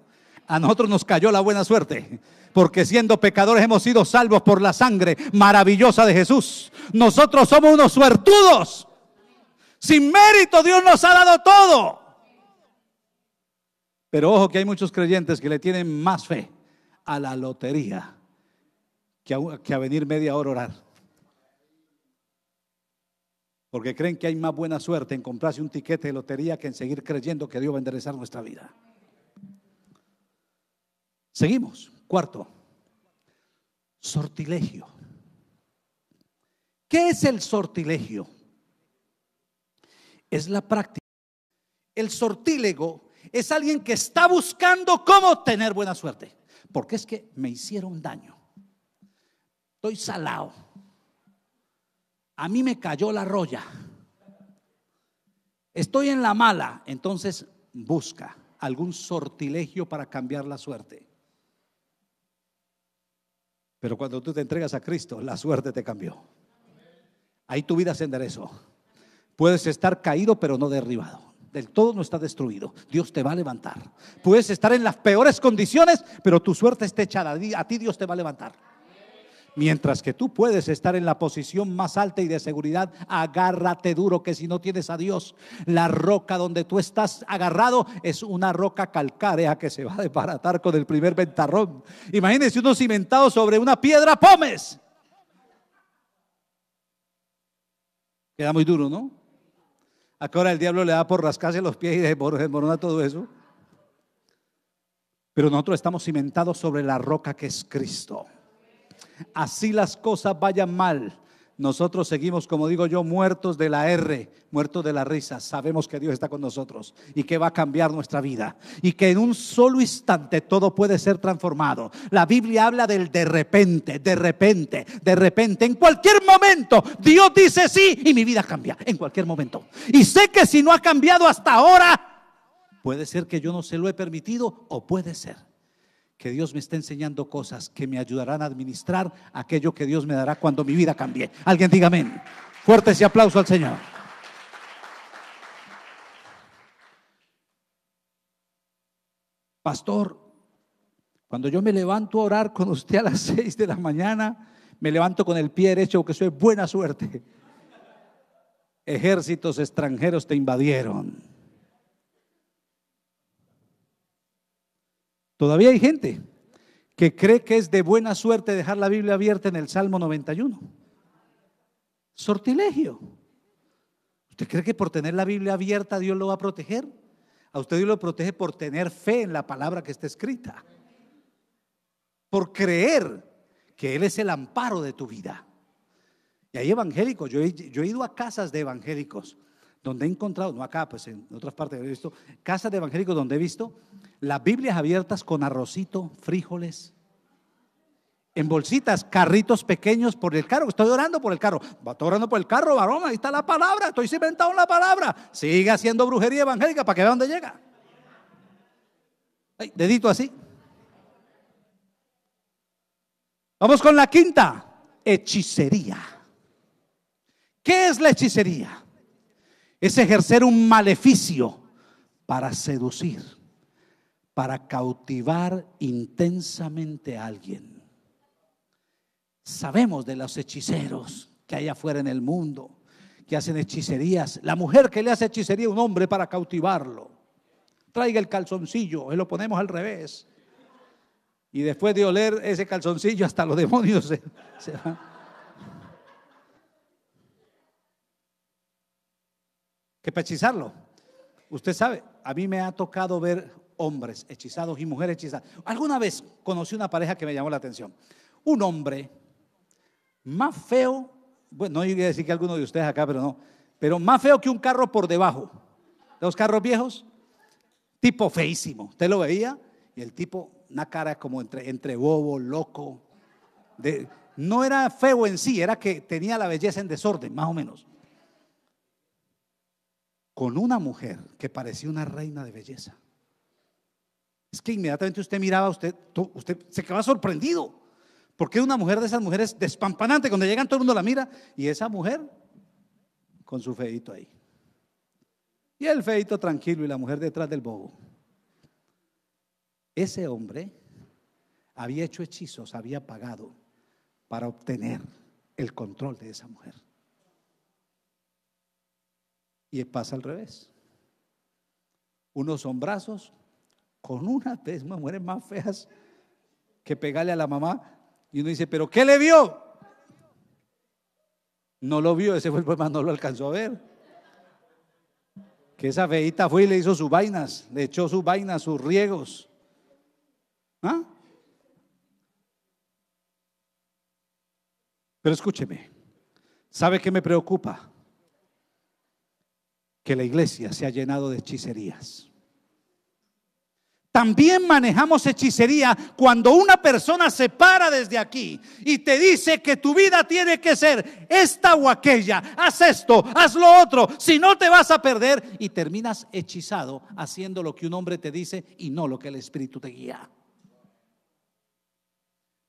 A nosotros nos cayó la buena suerte, porque siendo pecadores hemos sido salvos por la sangre maravillosa de Jesús. Nosotros somos unos suertudos. Sin mérito Dios nos ha dado todo. Pero ojo que hay muchos creyentes que le tienen más fe a la lotería que a, que a venir media hora a orar porque creen que hay más buena suerte en comprarse un tiquete de lotería que en seguir creyendo que Dios va a enderezar nuestra vida. Seguimos. Cuarto, sortilegio. ¿Qué es el sortilegio? Es la práctica. El sortílego es alguien que está buscando cómo tener buena suerte. Porque es que me hicieron daño. Estoy salado a mí me cayó la roya. Estoy en la mala, entonces busca algún sortilegio para cambiar la suerte. Pero cuando tú te entregas a Cristo, la suerte te cambió. Ahí tu vida se enderezó. Puedes estar caído, pero no derribado. Del todo no está destruido. Dios te va a levantar. Puedes estar en las peores condiciones, pero tu suerte está echada. A ti Dios te va a levantar. Mientras que tú puedes estar en la posición más alta y de seguridad, agárrate duro, que si no tienes a Dios, la roca donde tú estás agarrado es una roca calcárea que se va a desbaratar con el primer ventarrón. Imagínense uno cimentado sobre una piedra pomes. Queda muy duro, ¿no? Acá ahora el diablo le da por rascarse los pies y desmorona todo eso? Pero nosotros estamos cimentados sobre la roca que es Cristo. Así las cosas vayan mal. Nosotros seguimos, como digo yo, muertos de la R, muertos de la risa. Sabemos que Dios está con nosotros y que va a cambiar nuestra vida y que en un solo instante todo puede ser transformado. La Biblia habla del de repente, de repente, de repente. En cualquier momento Dios dice sí y mi vida cambia, en cualquier momento. Y sé que si no ha cambiado hasta ahora, puede ser que yo no se lo he permitido o puede ser que Dios me está enseñando cosas que me ayudarán a administrar aquello que Dios me dará cuando mi vida cambie. Alguien diga amén. Fuerte ese aplauso al Señor. Pastor, cuando yo me levanto a orar con usted a las seis de la mañana, me levanto con el pie derecho porque soy buena suerte. Ejércitos extranjeros te invadieron. Todavía hay gente que cree que es de buena suerte dejar la Biblia abierta en el Salmo 91. Sortilegio. ¿Usted cree que por tener la Biblia abierta Dios lo va a proteger? A usted Dios lo protege por tener fe en la palabra que está escrita. Por creer que Él es el amparo de tu vida. Y hay evangélicos, yo he, ido a casas de evangélicos donde he encontrado, no acá, pues en otras partes he visto, casas de evangélicos donde he visto las Biblias abiertas con arrocito, frijoles, en bolsitas, carritos pequeños por el carro. Estoy orando por el carro. Estoy orando por el carro, varón. Ahí está la palabra. Estoy cimentado en la palabra. Sigue haciendo brujería evangélica para que vea dónde llega. dedito así. Vamos con la quinta. Hechicería. ¿Qué es la hechicería? Es ejercer un maleficio para seducir para cautivar intensamente a alguien. Sabemos de los hechiceros que hay afuera en el mundo, que hacen hechicerías. La mujer que le hace hechicería a un hombre para cautivarlo. Traiga el calzoncillo, y lo ponemos al revés. Y después de oler ese calzoncillo, hasta los demonios se, se van. Que para Usted sabe, a mí me ha tocado ver hombres hechizados y mujeres hechizadas. Alguna vez conocí una pareja que me llamó la atención. Un hombre más feo, bueno, no iba a decir que alguno de ustedes acá, pero no, pero más feo que un carro por debajo. Los carros viejos, tipo feísimo. Usted lo veía y el tipo, una cara como entre, entre bobo, loco. De, no era feo en sí, era que tenía la belleza en desorden, más o menos. Con una mujer que parecía una reina de belleza. Es que inmediatamente usted miraba, usted, usted se quedaba sorprendido. Porque una mujer de esas mujeres despampanante, cuando llegan todo el mundo la mira, y esa mujer con su feito ahí. Y el feito tranquilo y la mujer detrás del bobo. Ese hombre había hecho hechizos, había pagado para obtener el control de esa mujer. Y pasa al revés. Unos son brazos, con una, de más mujeres más feas que pegarle a la mamá. Y uno dice, ¿pero qué le vio? No lo vio, ese fue el problema, no lo alcanzó a ver. Que esa feita fue y le hizo sus vainas, le echó sus vainas, sus riegos. ¿Ah? Pero escúcheme, ¿sabe qué me preocupa? Que la iglesia se ha llenado de hechicerías. También manejamos hechicería cuando una persona se para desde aquí y te dice que tu vida tiene que ser esta o aquella, haz esto, haz lo otro, si no te vas a perder y terminas hechizado haciendo lo que un hombre te dice y no lo que el Espíritu te guía.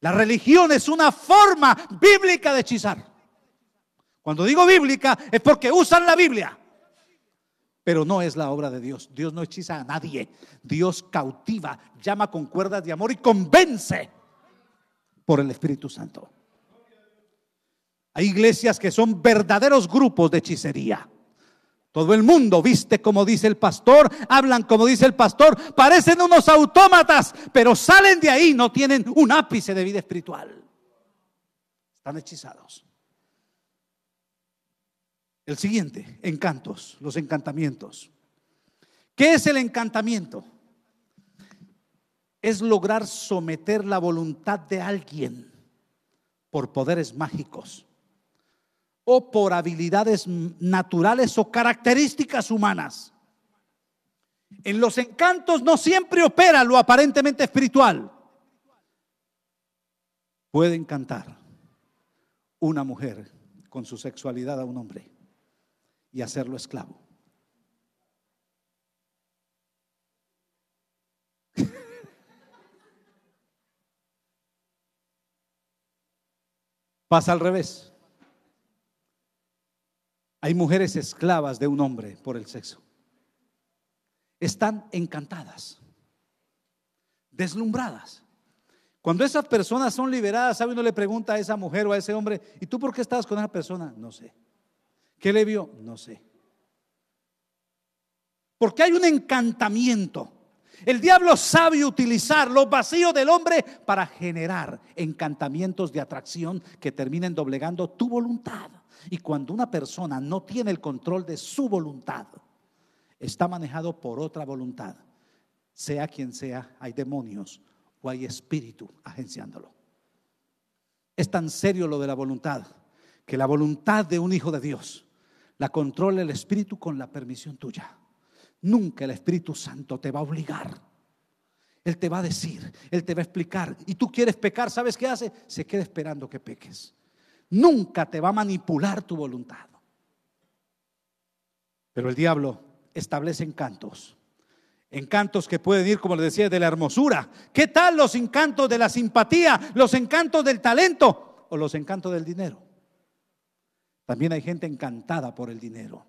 La religión es una forma bíblica de hechizar. Cuando digo bíblica es porque usan la Biblia pero no es la obra de Dios. Dios no hechiza a nadie. Dios cautiva, llama con cuerdas de amor y convence por el Espíritu Santo. Hay iglesias que son verdaderos grupos de hechicería. Todo el mundo viste como dice el pastor, hablan como dice el pastor, parecen unos autómatas, pero salen de ahí, no tienen un ápice de vida espiritual. Están hechizados. El siguiente, encantos, los encantamientos. ¿Qué es el encantamiento? Es lograr someter la voluntad de alguien por poderes mágicos o por habilidades naturales o características humanas. En los encantos no siempre opera lo aparentemente espiritual. Puede encantar una mujer con su sexualidad a un hombre y hacerlo esclavo. Pasa al revés. Hay mujeres esclavas de un hombre por el sexo. Están encantadas, deslumbradas. Cuando esas personas son liberadas, ¿sabe? Uno le pregunta a esa mujer o a ese hombre, ¿y tú por qué estabas con esa persona? No sé. ¿Qué le vio? No sé. Porque hay un encantamiento. El diablo sabe utilizar los vacíos del hombre para generar encantamientos de atracción que terminen doblegando tu voluntad. Y cuando una persona no tiene el control de su voluntad, está manejado por otra voluntad. Sea quien sea, hay demonios o hay espíritu agenciándolo. Es tan serio lo de la voluntad que la voluntad de un hijo de Dios la controla el Espíritu con la permisión tuya. Nunca el Espíritu Santo te va a obligar. Él te va a decir, Él te va a explicar. Y tú quieres pecar, ¿sabes qué hace? Se queda esperando que peques. Nunca te va a manipular tu voluntad. Pero el diablo establece encantos. Encantos que pueden ir, como les decía, de la hermosura. ¿Qué tal los encantos de la simpatía, los encantos del talento o los encantos del dinero? También hay gente encantada por el dinero,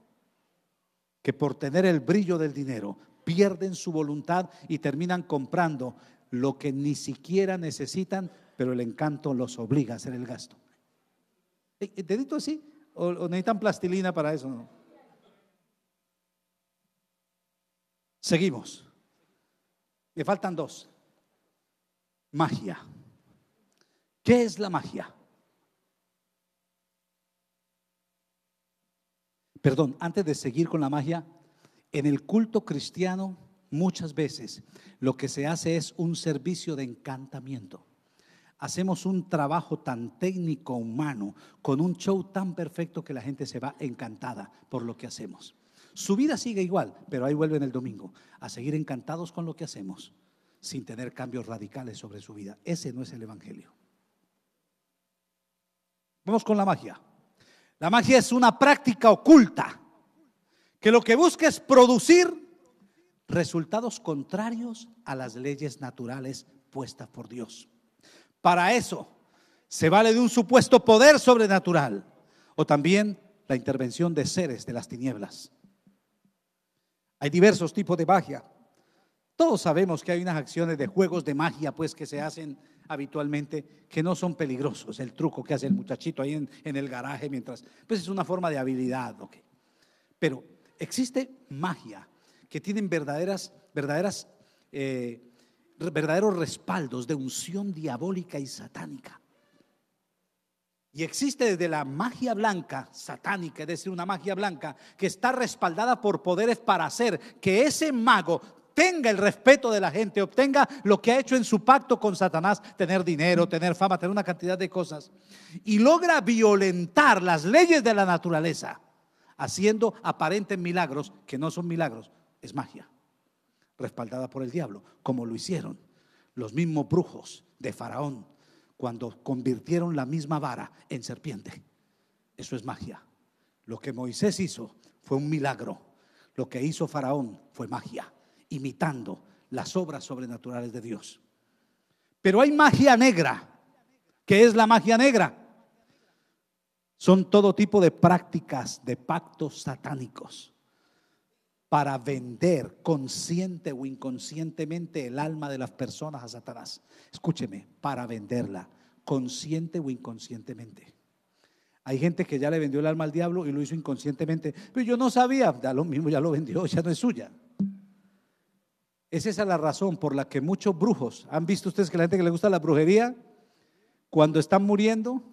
que por tener el brillo del dinero pierden su voluntad y terminan comprando lo que ni siquiera necesitan, pero el encanto los obliga a hacer el gasto. Eh, eh, ¿Dedito así? ¿O necesitan plastilina para eso? Seguimos. Me faltan dos. Magia. ¿Qué es la magia? perdón, antes de seguir con la magia, en el culto cristiano muchas veces lo que se hace es un servicio de encantamiento. Hacemos un trabajo tan técnico humano, con un show tan perfecto que la gente se va encantada por lo que hacemos. Su vida sigue igual, pero ahí En el domingo a seguir encantados con lo que hacemos, sin tener cambios radicales sobre su vida. Ese no es el Evangelio. Vamos con la magia. La magia es una práctica oculta que lo que busca es producir resultados contrarios a las leyes naturales puestas por Dios. Para eso se vale de un supuesto poder sobrenatural o también la intervención de seres de las tinieblas. Hay diversos tipos de magia. Todos sabemos que hay unas acciones de juegos de magia pues que se hacen habitualmente que no son peligrosos. El truco que hace el muchachito ahí en, el garaje mientras, pues es una forma de habilidad. Okay. Pero existe magia que tienen verdaderas, verdaderas, eh, verdaderos respaldos de unción diabólica y satánica. Y existe desde la magia blanca, satánica, es decir, una magia blanca, que está respaldada por poderes para hacer que ese mago obtenga el respeto de la gente, obtenga lo que ha hecho en su pacto con Satanás, tener dinero, tener fama, tener una cantidad de cosas, y logra violentar las leyes de la naturaleza, haciendo aparentes milagros que no son milagros, es magia, respaldada por el diablo, como lo hicieron los mismos brujos de Faraón cuando convirtieron la misma vara en serpiente. Eso es magia. Lo que Moisés hizo fue un milagro. Lo que hizo Faraón fue magia imitando las obras sobrenaturales de Dios. Pero hay magia negra. ¿Qué es la magia negra? Son todo tipo de prácticas de pactos satánicos para vender consciente o inconscientemente el alma de las personas a Satanás. Escúcheme, para venderla, consciente o inconscientemente. Hay gente que ya le vendió el alma al diablo y lo hizo inconscientemente. Pero yo no sabía, ya lo mismo, ya lo vendió, ya no es suya. Esa Es la razón por la que muchos brujos, ¿han visto ustedes que la gente que le gusta la brujería, cuando están muriendo,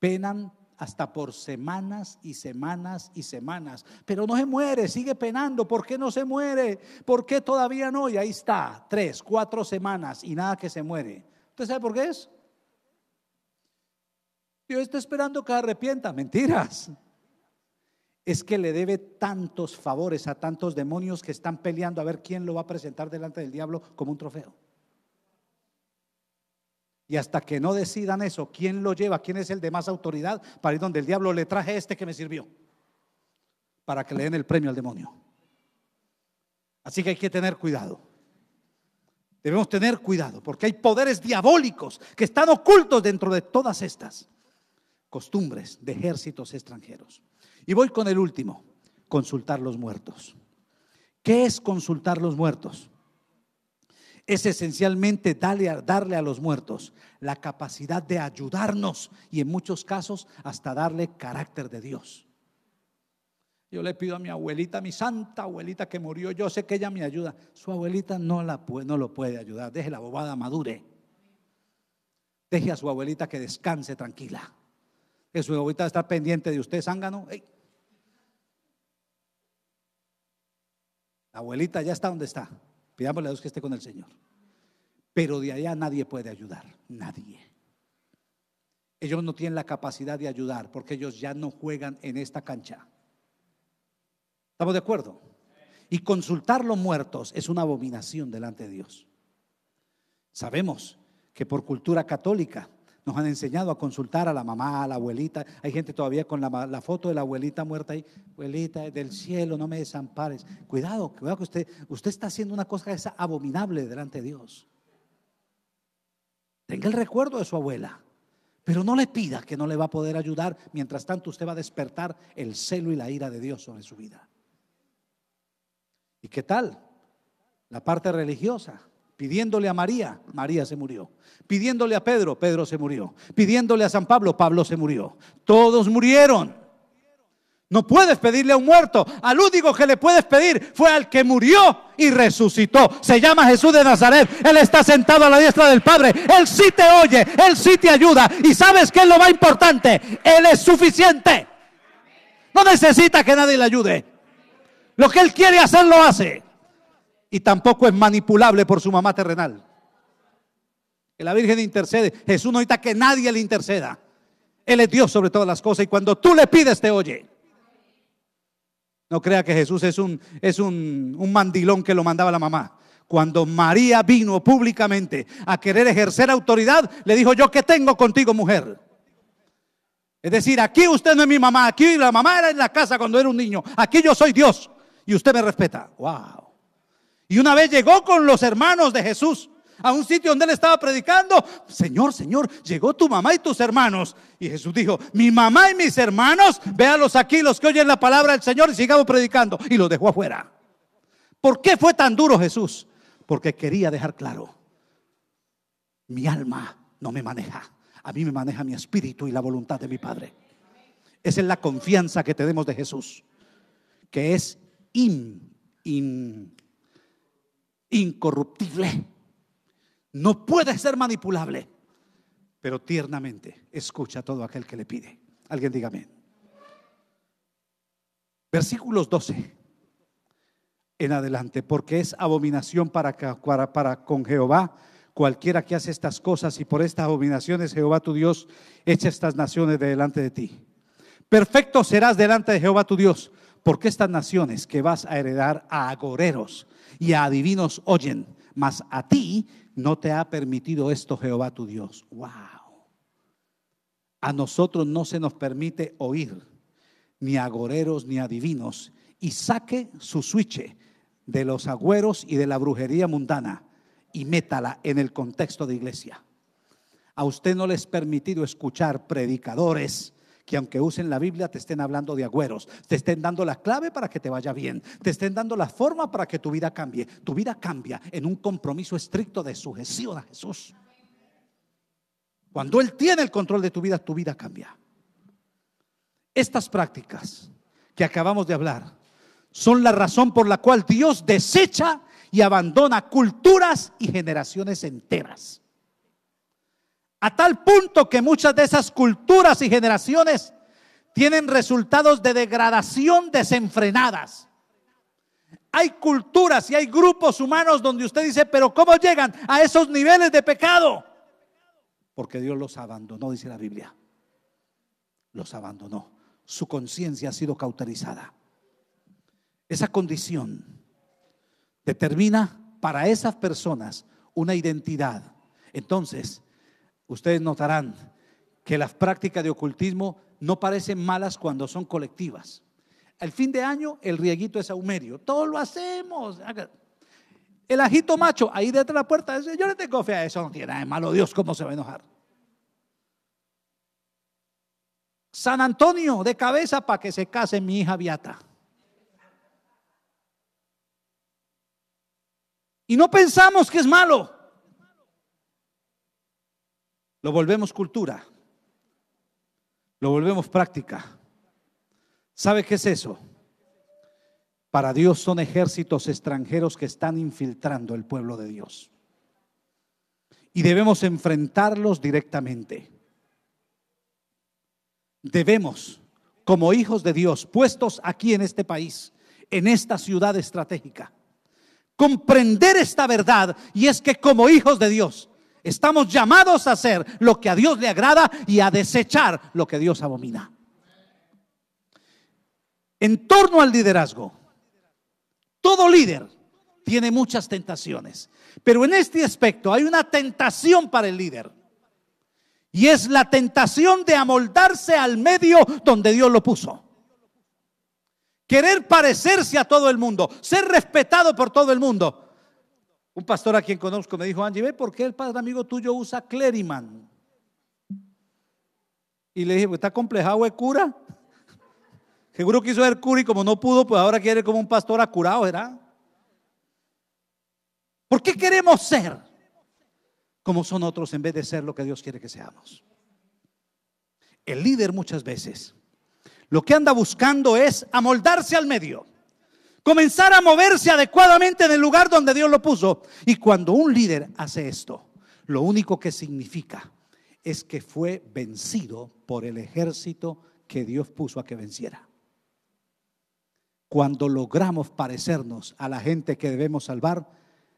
penan hasta por semanas y semanas y semanas. Pero no se muere, sigue penando. ¿Por qué no se muere? ¿Por qué todavía no? Y ahí está, tres, cuatro semanas y nada que se muere. ¿Usted sabe por qué es? Yo estoy esperando que arrepienta. Mentiras es que le debe tantos favores a tantos demonios que están peleando a ver quién lo va a presentar delante del diablo como un trofeo. Y hasta que no decidan eso, quién lo lleva, quién es el de más autoridad, para ir donde el diablo le traje este que me sirvió, para que le den el premio al demonio. Así que hay que tener cuidado. Debemos tener cuidado, porque hay poderes diabólicos que están ocultos dentro de todas estas costumbres de ejércitos extranjeros. Y voy con el último, consultar los muertos. ¿Qué es consultar los muertos? Es esencialmente darle a, los muertos la capacidad de ayudarnos y en muchos casos hasta darle carácter de Dios. Yo le pido a mi abuelita, mi santa abuelita que murió, yo sé que ella me ayuda. Su abuelita no, la, no lo puede ayudar. Deje la bobada madure. Deje a su abuelita que descanse tranquila. Que su abuelita está pendiente de usted, zángano. abuelita ya está donde está. Pidámosle a Dios que esté con el Señor. Pero de allá nadie puede ayudar, nadie. Ellos no tienen la capacidad de ayudar porque ellos ya no juegan en esta cancha. ¿Estamos de acuerdo? Y consultar los muertos es una abominación delante de Dios. Sabemos que por cultura católica nos han enseñado a consultar a la mamá, a la abuelita. Hay gente todavía con la, foto de la abuelita muerta ahí. Abuelita del cielo, no me desampares. Cuidado, cuidado que usted, usted está haciendo una cosa esa abominable delante de Dios. Tenga el recuerdo de su abuela. Pero no le pida que no le va a poder ayudar. Mientras tanto, usted va a despertar el celo y la ira de Dios sobre su vida. ¿Y qué tal? La parte religiosa. Pidiéndole a María, María se murió. Pidiéndole a Pedro, Pedro se murió. Pidiéndole a San Pablo, Pablo se murió. Todos murieron. No puedes pedirle a un muerto. Al único que le puedes pedir fue al que murió y resucitó. Se llama Jesús de Nazaret. Él está sentado a la diestra del Padre. Él sí te oye, él sí te ayuda. Y sabes que es lo más importante. Él es suficiente. No necesita que nadie le ayude. Lo que él quiere hacer lo hace y tampoco es manipulable por su mamá terrenal. Que la Virgen intercede. Jesús no necesita que nadie le interceda. Él es Dios sobre todas las cosas y cuando tú le pides te oye. No crea que Jesús es un, es un, un mandilón que lo mandaba la mamá. Cuando María vino públicamente a querer ejercer autoridad, le dijo, yo que tengo contigo mujer. Es decir, aquí usted no es mi mamá, aquí la mamá era en la casa cuando era un niño, aquí yo soy Dios y usted me respeta. ¡Wow! Y una vez llegó con los hermanos de Jesús a un sitio donde él estaba predicando. Señor, Señor, llegó tu mamá y tus hermanos. Y Jesús dijo, mi mamá y mis hermanos, véalos aquí, los que oyen la palabra del Señor y sigamos predicando. Y los dejó afuera. ¿Por qué fue tan duro Jesús? Porque quería dejar claro, mi alma no me maneja, a mí me maneja mi espíritu y la voluntad de mi Padre. Esa es la confianza que tenemos de Jesús, que es in, in, incorruptible. No puede ser manipulable, pero tiernamente escucha a todo aquel que le pide. Alguien diga amén. Versículos 12 en adelante, porque es abominación para, para, con Jehová cualquiera que hace estas cosas y por estas abominaciones Jehová tu Dios echa estas naciones delante de ti. Perfecto serás delante de Jehová tu Dios, porque estas naciones que vas a heredar a agoreros y a adivinos oyen, mas a ti no te ha permitido esto Jehová tu Dios. Wow. A nosotros no se nos permite oír ni agoreros ni adivinos y saque su switch de los agüeros y de la brujería mundana y métala en el contexto de iglesia. A usted no les es permitido escuchar predicadores que aunque usen la Biblia te estén hablando de agüeros, te estén dando la clave para que te vaya bien, te estén dando la forma para que tu vida cambie. Tu vida cambia en un compromiso estricto de sujeción a Jesús. Cuando Él tiene el control de tu vida, tu vida cambia. Estas prácticas que acabamos de hablar son la razón por la cual Dios desecha y abandona culturas y generaciones enteras. A tal punto que muchas de esas culturas y generaciones tienen resultados de degradación desenfrenadas. Hay culturas y hay grupos humanos donde usted dice, pero ¿cómo llegan a esos niveles de pecado? Porque Dios los abandonó, dice la Biblia. Los abandonó. Su conciencia ha sido cauterizada. Esa condición determina para esas personas una identidad. Entonces, ustedes notarán que las prácticas de ocultismo no parecen malas cuando son colectivas. Al fin de año, el rieguito es aumerio. todo lo hacemos. El ajito macho, ahí detrás de la puerta, yo le tengo fe a eso, no tiene de malo. Dios, ¿cómo se va a enojar? San Antonio, de cabeza para que se case mi hija Viata Y no pensamos que es malo. Lo volvemos cultura. Lo volvemos práctica. ¿Sabe qué es eso? Para Dios son ejércitos extranjeros que están infiltrando el pueblo de Dios. Y debemos enfrentarlos directamente. Debemos, como hijos de Dios, puestos aquí en este país, en esta ciudad estratégica, comprender esta verdad y es que como hijos de Dios Estamos llamados a hacer lo que a Dios le agrada y a desechar lo que Dios abomina. En torno al liderazgo, todo líder tiene muchas tentaciones, pero en este aspecto hay una tentación para el líder. Y es la tentación de amoldarse al medio donde Dios lo puso. Querer parecerse a todo el mundo, ser respetado por todo el mundo. Un pastor a quien conozco me dijo, Angie, ve por qué el padre amigo tuyo usa cleriman. Y le dije, pues está complejado de eh, cura. Seguro quiso ser cura y como no pudo, pues ahora quiere como un pastor acurado, ¿verdad? ¿Por qué queremos ser como son otros en vez de ser lo que Dios quiere que seamos? El líder muchas veces lo que anda buscando es amoldarse al medio comenzar a moverse adecuadamente en el lugar donde Dios lo puso. Y cuando un líder hace esto, lo único que significa es que fue vencido por el ejército que Dios puso a que venciera. Cuando logramos parecernos a la gente que debemos salvar,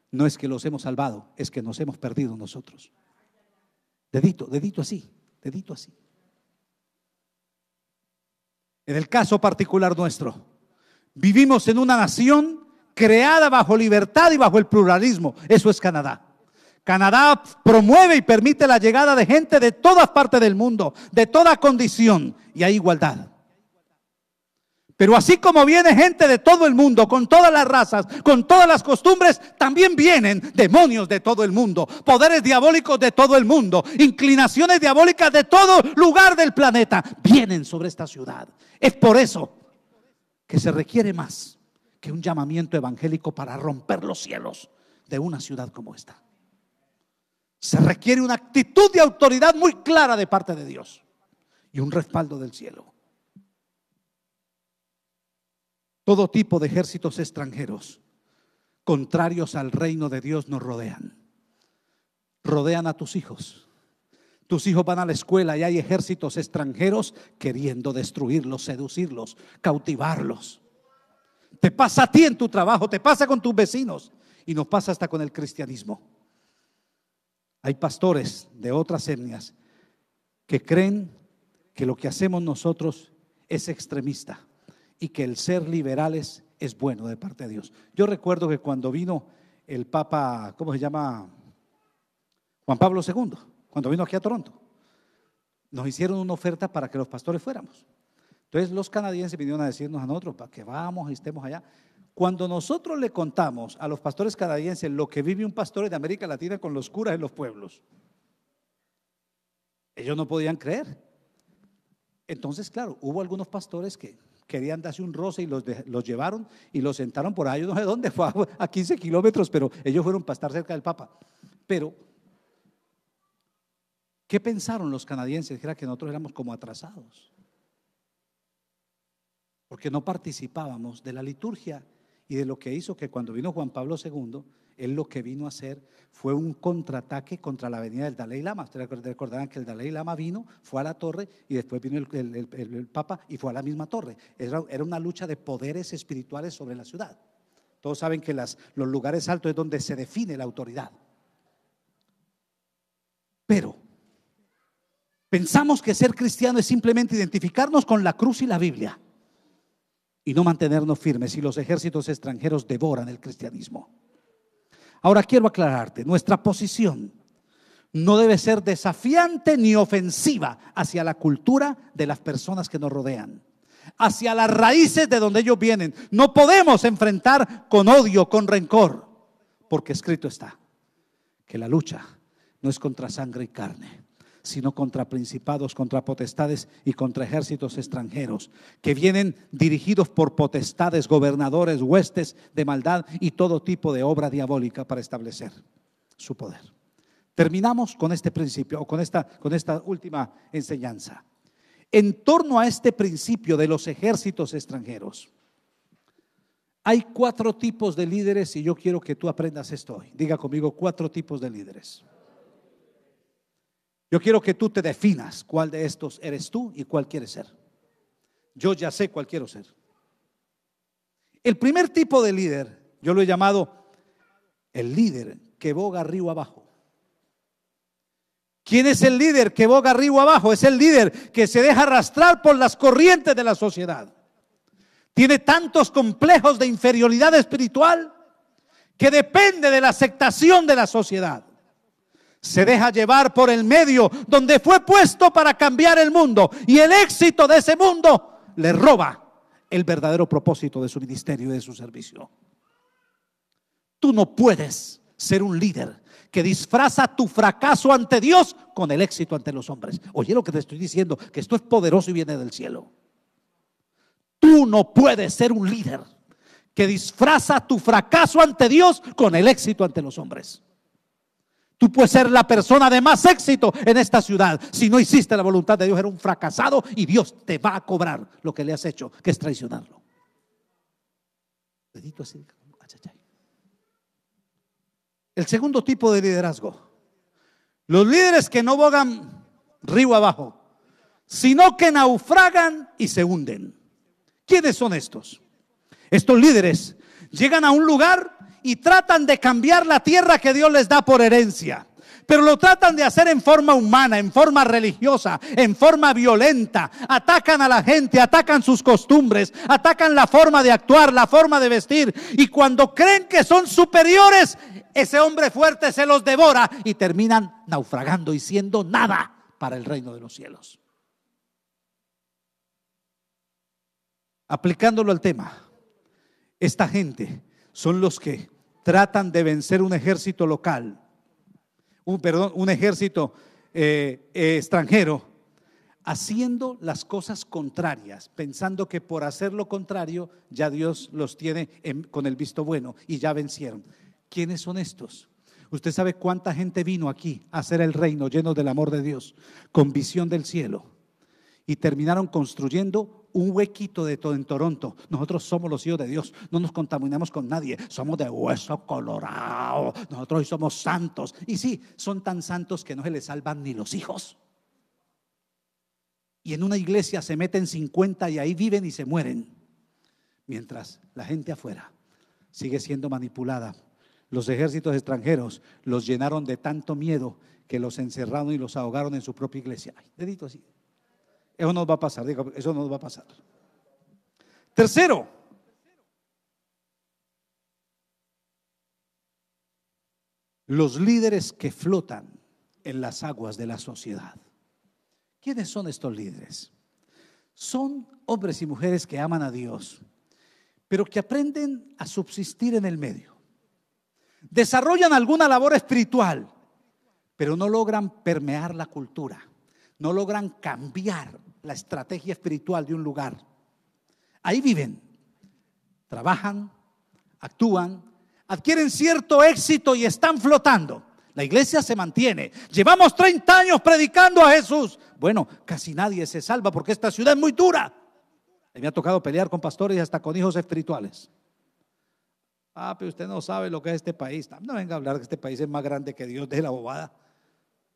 no es que los hemos salvado, es que nos hemos perdido nosotros. Dedito, dedito así, dedito así. En el caso particular nuestro, Vivimos en una nación creada bajo libertad y bajo el pluralismo. Eso es Canadá. Canadá promueve y permite la llegada de gente de todas partes del mundo, de toda condición, y a igualdad. Pero así como viene gente de todo el mundo, con todas las razas, con todas las costumbres, también vienen demonios de todo el mundo, poderes diabólicos de todo el mundo, inclinaciones diabólicas de todo lugar del planeta, vienen sobre esta ciudad. Es por eso que se requiere más que un llamamiento evangélico para romper los cielos de una ciudad como esta. Se requiere una actitud de autoridad muy clara de parte de Dios y un respaldo del cielo. Todo tipo de ejércitos extranjeros, contrarios al reino de Dios, nos rodean. Rodean a tus hijos, tus hijos van a la escuela y hay ejércitos extranjeros queriendo destruirlos, seducirlos, cautivarlos. Te pasa a ti en tu trabajo, te pasa con tus vecinos y nos pasa hasta con el cristianismo. Hay pastores de otras etnias que creen que lo que hacemos nosotros es extremista y que el ser liberales es bueno de parte de Dios. Yo recuerdo que cuando vino el Papa, ¿cómo se llama? Juan Pablo II cuando vino aquí a Toronto. Nos hicieron una oferta para que los pastores fuéramos. Entonces los canadienses vinieron a decirnos a nosotros para que vamos y estemos allá. Cuando nosotros le contamos a los pastores canadienses lo que vive un pastor de América Latina con los curas en los pueblos, ellos no podían creer. Entonces, claro, hubo algunos pastores que querían darse un roce y los, llevaron y los sentaron por ahí, no sé dónde, fue a, 15 kilómetros, pero ellos fueron para estar cerca del Papa. Pero ¿Qué pensaron los canadienses? Era que nosotros éramos como atrasados. Porque no participábamos de la liturgia y de lo que hizo que cuando vino Juan Pablo II, él lo que vino a hacer fue un contraataque contra la venida del Dalai Lama. Ustedes recordarán que el Dalai Lama vino, fue a la torre y después vino el, Papa y fue a la misma torre. Era, una lucha de poderes espirituales sobre la ciudad. Todos saben que los lugares altos es donde se define la autoridad. Pero Pensamos que ser cristiano es simplemente identificarnos con la cruz y la Biblia y no mantenernos firmes si los ejércitos extranjeros devoran el cristianismo. Ahora quiero aclararte, nuestra posición no debe ser desafiante ni ofensiva hacia la cultura de las personas que nos rodean, hacia las raíces de donde ellos vienen. No podemos enfrentar con odio, con rencor, porque escrito está que la lucha no es contra sangre y carne, sino contra principados, contra potestades y contra ejércitos extranjeros, que vienen dirigidos por potestades, gobernadores, huestes de maldad y todo tipo de obra diabólica para establecer su poder. Terminamos con este principio o con esta, última enseñanza. En torno a este principio de los ejércitos extranjeros, hay cuatro tipos de líderes y yo quiero que tú aprendas esto hoy. Diga conmigo cuatro tipos de líderes. Yo quiero que tú te definas cuál de estos eres tú y cuál quieres ser. Yo ya sé cuál quiero ser. El primer tipo de líder, yo lo he llamado el líder que boga río abajo. ¿Quién es el líder que boga río abajo? Es el líder que se deja arrastrar por las corrientes de la sociedad. Tiene tantos complejos de inferioridad espiritual que depende de la aceptación de la sociedad se deja llevar por el medio donde fue puesto para cambiar el mundo y el éxito de ese mundo le roba el verdadero propósito de su ministerio y de su servicio. Tú no puedes ser un líder que disfraza tu fracaso ante Dios con el éxito ante los hombres. Oye lo que te estoy diciendo, que esto es poderoso y viene del cielo. Tú no puedes ser un líder que disfraza tu fracaso ante Dios con el éxito ante los hombres. Tú puedes ser la persona de más éxito en esta ciudad. Si no hiciste la voluntad de Dios, eres un fracasado y Dios te va a cobrar lo que le has hecho, que es traicionarlo. El segundo tipo de liderazgo. Los líderes que no bogan río abajo, sino que naufragan y se hunden. ¿Quiénes son estos? Estos líderes llegan a un lugar y tratan de cambiar la tierra que Dios les da por herencia. Pero lo tratan de hacer en forma humana, en forma religiosa, en forma violenta. Atacan a la gente, atacan sus costumbres, atacan la forma de actuar, la forma de vestir. Y cuando creen que son superiores, ese hombre fuerte se los devora y terminan naufragando y siendo nada para el reino de los cielos. Aplicándolo al tema, esta gente son los que tratan de vencer un ejército local, un, perdón, un ejército eh, eh, extranjero, haciendo las cosas contrarias, pensando que por hacer lo contrario ya Dios los tiene con el visto bueno y ya vencieron. ¿Quiénes son estos? Usted sabe cuánta gente vino aquí a hacer el reino lleno del amor de Dios, con visión del cielo y terminaron construyendo un huequito de todo en Toronto. Nosotros somos los hijos de Dios, no nos contaminamos con nadie, somos de hueso colorado, nosotros somos santos. Y sí, son tan santos que no se les salvan ni los hijos. Y en una iglesia se meten 50 y ahí viven y se mueren. Mientras la gente afuera sigue siendo manipulada. Los ejércitos extranjeros los llenaron de tanto miedo que los encerraron y los ahogaron en su propia iglesia. Ay, dedito así. Eso nos va a pasar, digo, eso nos va a pasar. Tercero, los líderes que flotan en las aguas de la sociedad. ¿Quiénes son estos líderes? Son hombres y mujeres que aman a Dios, pero que aprenden a subsistir en el medio. Desarrollan alguna labor espiritual, pero no logran permear la cultura, no logran cambiar la estrategia espiritual de un lugar. Ahí viven, trabajan, actúan, adquieren cierto éxito y están flotando. La iglesia se mantiene. Llevamos 30 años predicando a Jesús. Bueno, casi nadie se salva porque esta ciudad es muy dura. Me ha tocado pelear con pastores y hasta con hijos espirituales. Ah, pero usted no sabe lo que es este país. No venga a hablar que este país es más grande que Dios, de la bobada.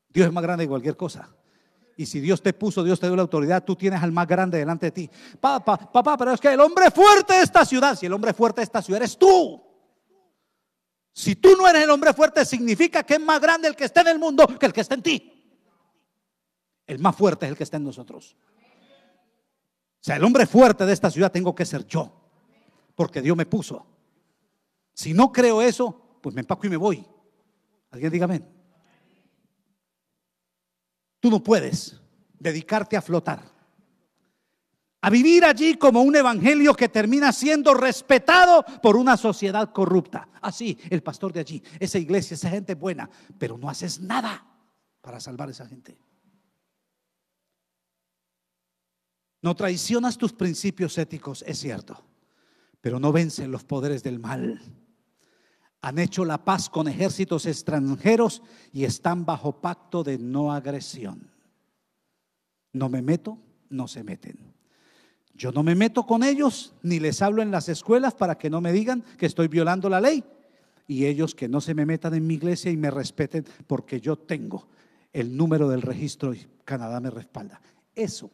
Dios es más grande que cualquier cosa. Y si Dios te puso, Dios te dio la autoridad, tú tienes al más grande delante de ti. Papá, papá, pero es que el hombre fuerte de esta ciudad, si el hombre fuerte de esta ciudad eres tú. Si tú no eres el hombre fuerte, significa que es más grande el que está en el mundo que el que está en ti. El más fuerte es el que está en nosotros. O sea, el hombre fuerte de esta ciudad tengo que ser yo, porque Dios me puso. Si no creo eso, pues me empaco y me voy. Alguien diga Tú no puedes dedicarte a flotar, a vivir allí como un evangelio que termina siendo respetado por una sociedad corrupta. Así, el pastor de allí, esa iglesia, esa gente buena, pero no haces nada para salvar a esa gente. No traicionas tus principios éticos, es cierto, pero no vencen los poderes del mal han hecho la paz con ejércitos extranjeros y están bajo pacto de no agresión. No me meto, no se meten. Yo no me meto con ellos ni les hablo en las escuelas para que no me digan que estoy violando la ley. Y ellos que no se me metan en mi iglesia y me respeten porque yo tengo el número del registro y Canadá me respalda. Eso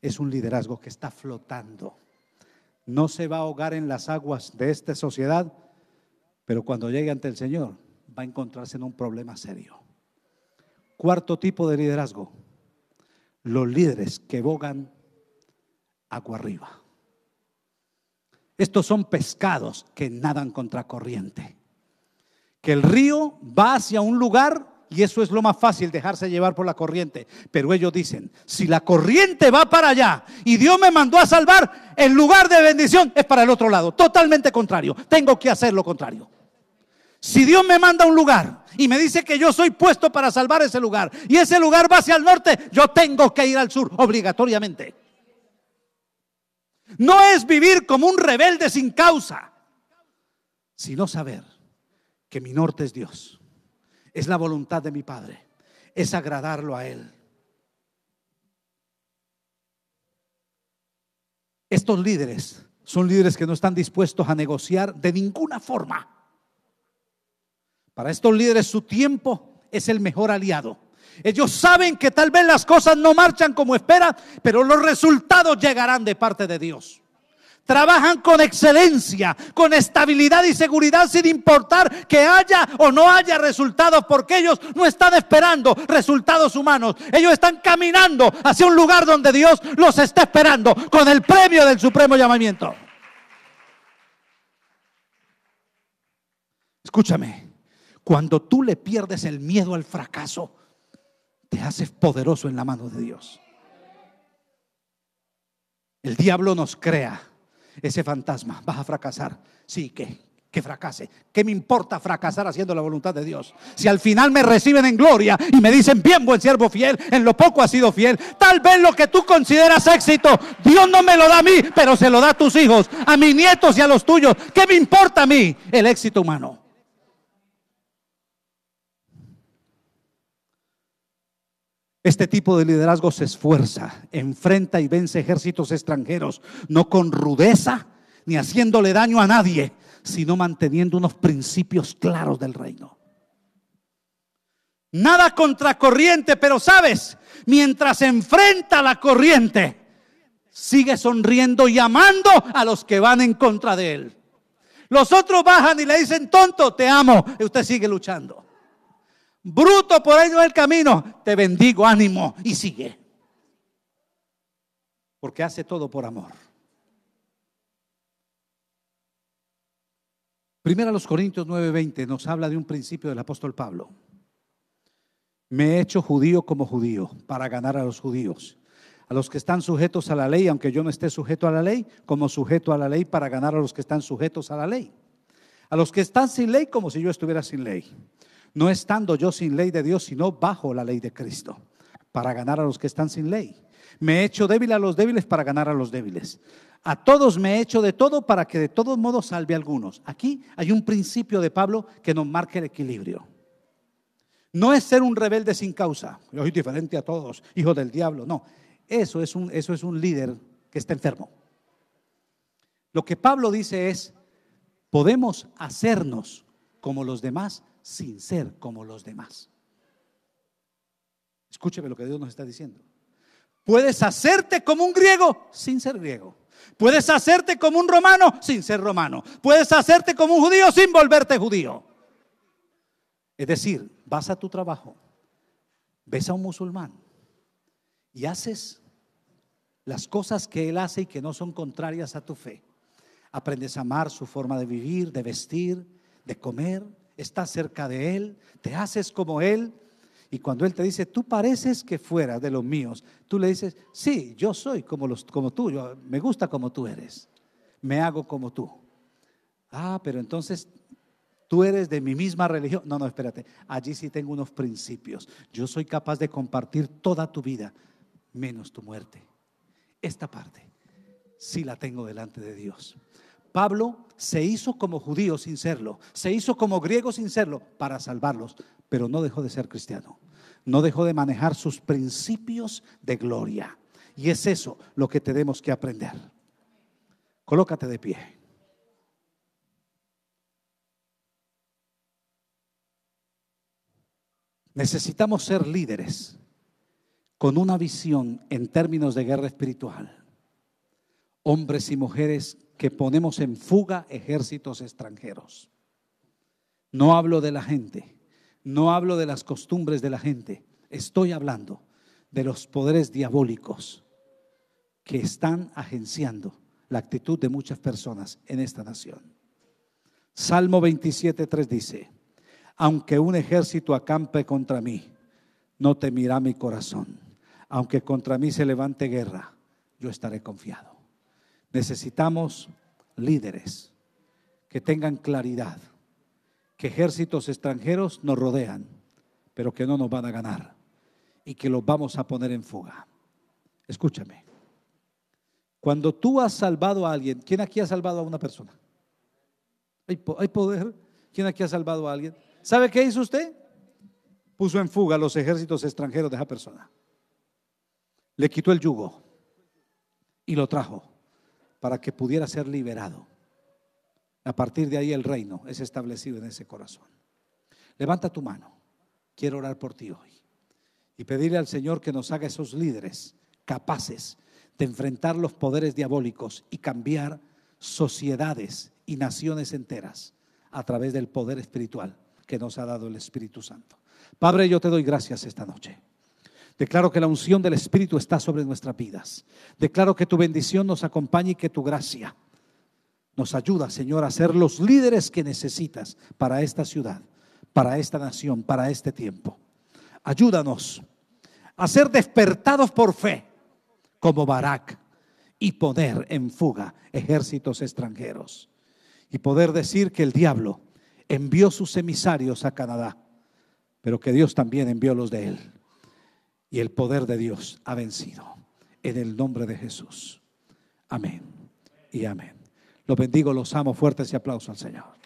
es un liderazgo que está flotando. No se va a ahogar en las aguas de esta sociedad pero cuando llegue ante el Señor, va a encontrarse en un problema serio. Cuarto tipo de liderazgo, los líderes que bogan agua arriba. Estos son pescados que nadan contra corriente. Que el río va hacia un lugar y eso es lo más fácil, dejarse llevar por la corriente. Pero ellos dicen, si la corriente va para allá y Dios me mandó a salvar, el lugar de bendición es para el otro lado. Totalmente contrario. Tengo que hacer lo contrario. Si Dios me manda un lugar y me dice que yo soy puesto para salvar ese lugar y ese lugar va hacia el norte, yo tengo que ir al sur obligatoriamente. No es vivir como un rebelde sin causa, sino saber que mi norte es Dios, es la voluntad de mi Padre, es agradarlo a Él. Estos líderes son líderes que no están dispuestos a negociar de ninguna forma para estos líderes su tiempo es el mejor aliado. Ellos saben que tal vez las cosas no marchan como esperan, pero los resultados llegarán de parte de Dios. Trabajan con excelencia, con estabilidad y seguridad sin importar que haya o no haya resultados, porque ellos no están esperando resultados humanos. Ellos están caminando hacia un lugar donde Dios los está esperando con el premio del supremo llamamiento. Escúchame, cuando tú le pierdes el miedo al fracaso, te haces poderoso en la mano de Dios. El diablo nos crea ese fantasma. Vas a fracasar. Sí, que que fracase. ¿Qué me importa fracasar haciendo la voluntad de Dios? Si al final me reciben en gloria y me dicen, bien buen siervo fiel, en lo poco has sido fiel, tal vez lo que tú consideras éxito, Dios no me lo da a mí, pero se lo da a tus hijos, a mis nietos y a los tuyos. ¿Qué me importa a mí el éxito humano? Este tipo de liderazgo se esfuerza, enfrenta y vence ejércitos extranjeros, no con rudeza ni haciéndole daño a nadie, sino manteniendo unos principios claros del reino. Nada contracorriente, pero sabes, mientras enfrenta la corriente, sigue sonriendo y amando a los que van en contra de él. Los otros bajan y le dicen, tonto, te amo. Y usted sigue luchando bruto por ello el camino, te bendigo, ánimo y sigue. Porque hace todo por amor. Primero a los Corintios 9:20 nos habla de un principio del apóstol Pablo. Me he hecho judío como judío para ganar a los judíos, a los que están sujetos a la ley, aunque yo no esté sujeto a la ley, como sujeto a la ley para ganar a los que están sujetos a la ley, a los que están sin ley como si yo estuviera sin ley no estando yo sin ley de Dios, sino bajo la ley de Cristo, para ganar a los que están sin ley. Me he hecho débil a los débiles para ganar a los débiles. A todos me he hecho de todo para que de todos modos salve a algunos. Aquí hay un principio de Pablo que nos marca el equilibrio. No es ser un rebelde sin causa. Yo soy diferente a todos, hijo del diablo. No, eso es un, eso es un líder que está enfermo. Lo que Pablo dice es, podemos hacernos como los demás sin ser como los demás. Escúcheme lo que Dios nos está diciendo. Puedes hacerte como un griego sin ser griego. Puedes hacerte como un romano sin ser romano. Puedes hacerte como un judío sin volverte judío. Es decir, vas a tu trabajo, ves a un musulmán y haces las cosas que él hace y que no son contrarias a tu fe. Aprendes a amar su forma de vivir, de vestir, de comer, estás cerca de Él, te haces como Él. Y cuando Él te dice, tú pareces que fuera de los míos, tú le dices, sí, yo soy como, los, como tú, yo, me gusta como tú eres, me hago como tú. Ah, pero entonces tú eres de mi misma religión. No, no, espérate, allí sí tengo unos principios. Yo soy capaz de compartir toda tu vida, menos tu muerte. Esta parte sí la tengo delante de Dios. Pablo se hizo como judío sin serlo, se hizo como griego sin serlo para salvarlos, pero no dejó de ser cristiano, no dejó de manejar sus principios de gloria. Y es eso lo que tenemos que aprender. Colócate de pie. Necesitamos ser líderes con una visión en términos de guerra espiritual hombres y mujeres que ponemos en fuga ejércitos extranjeros. No hablo de la gente, no hablo de las costumbres de la gente, estoy hablando de los poderes diabólicos que están agenciando la actitud de muchas personas en esta nación. Salmo 27.3 dice, aunque un ejército acampe contra mí, no temirá mi corazón. Aunque contra mí se levante guerra, yo estaré confiado. Necesitamos líderes que tengan claridad, que ejércitos extranjeros nos rodean, pero que no nos van a ganar y que los vamos a poner en fuga. Escúchame. Cuando tú has salvado a alguien, ¿quién aquí ha salvado a una persona? ¿Hay, poder? ¿Quién aquí ha salvado a alguien? ¿Sabe qué hizo usted? Puso en fuga los ejércitos extranjeros de esa persona. Le quitó el yugo y lo trajo para que pudiera ser liberado. A partir de ahí el reino es establecido en ese corazón. Levanta tu mano. Quiero orar por ti hoy. Y pedirle al Señor que nos haga esos líderes capaces de enfrentar los poderes diabólicos y cambiar sociedades y naciones enteras a través del poder espiritual que nos ha dado el Espíritu Santo. Padre, yo te doy gracias esta noche. Declaro que la unción del Espíritu está sobre nuestras vidas. Declaro que tu bendición nos acompañe y que tu gracia nos ayuda, Señor, a ser los líderes que necesitas para esta ciudad, para esta nación, para este tiempo. Ayúdanos a ser despertados por fe como Barak y poder en fuga ejércitos extranjeros y poder decir que el diablo envió sus emisarios a Canadá, pero que Dios también envió los de él y el poder de Dios ha vencido. En el nombre de Jesús. Amén y amén. Los bendigo, los amo fuertes y aplauso al Señor.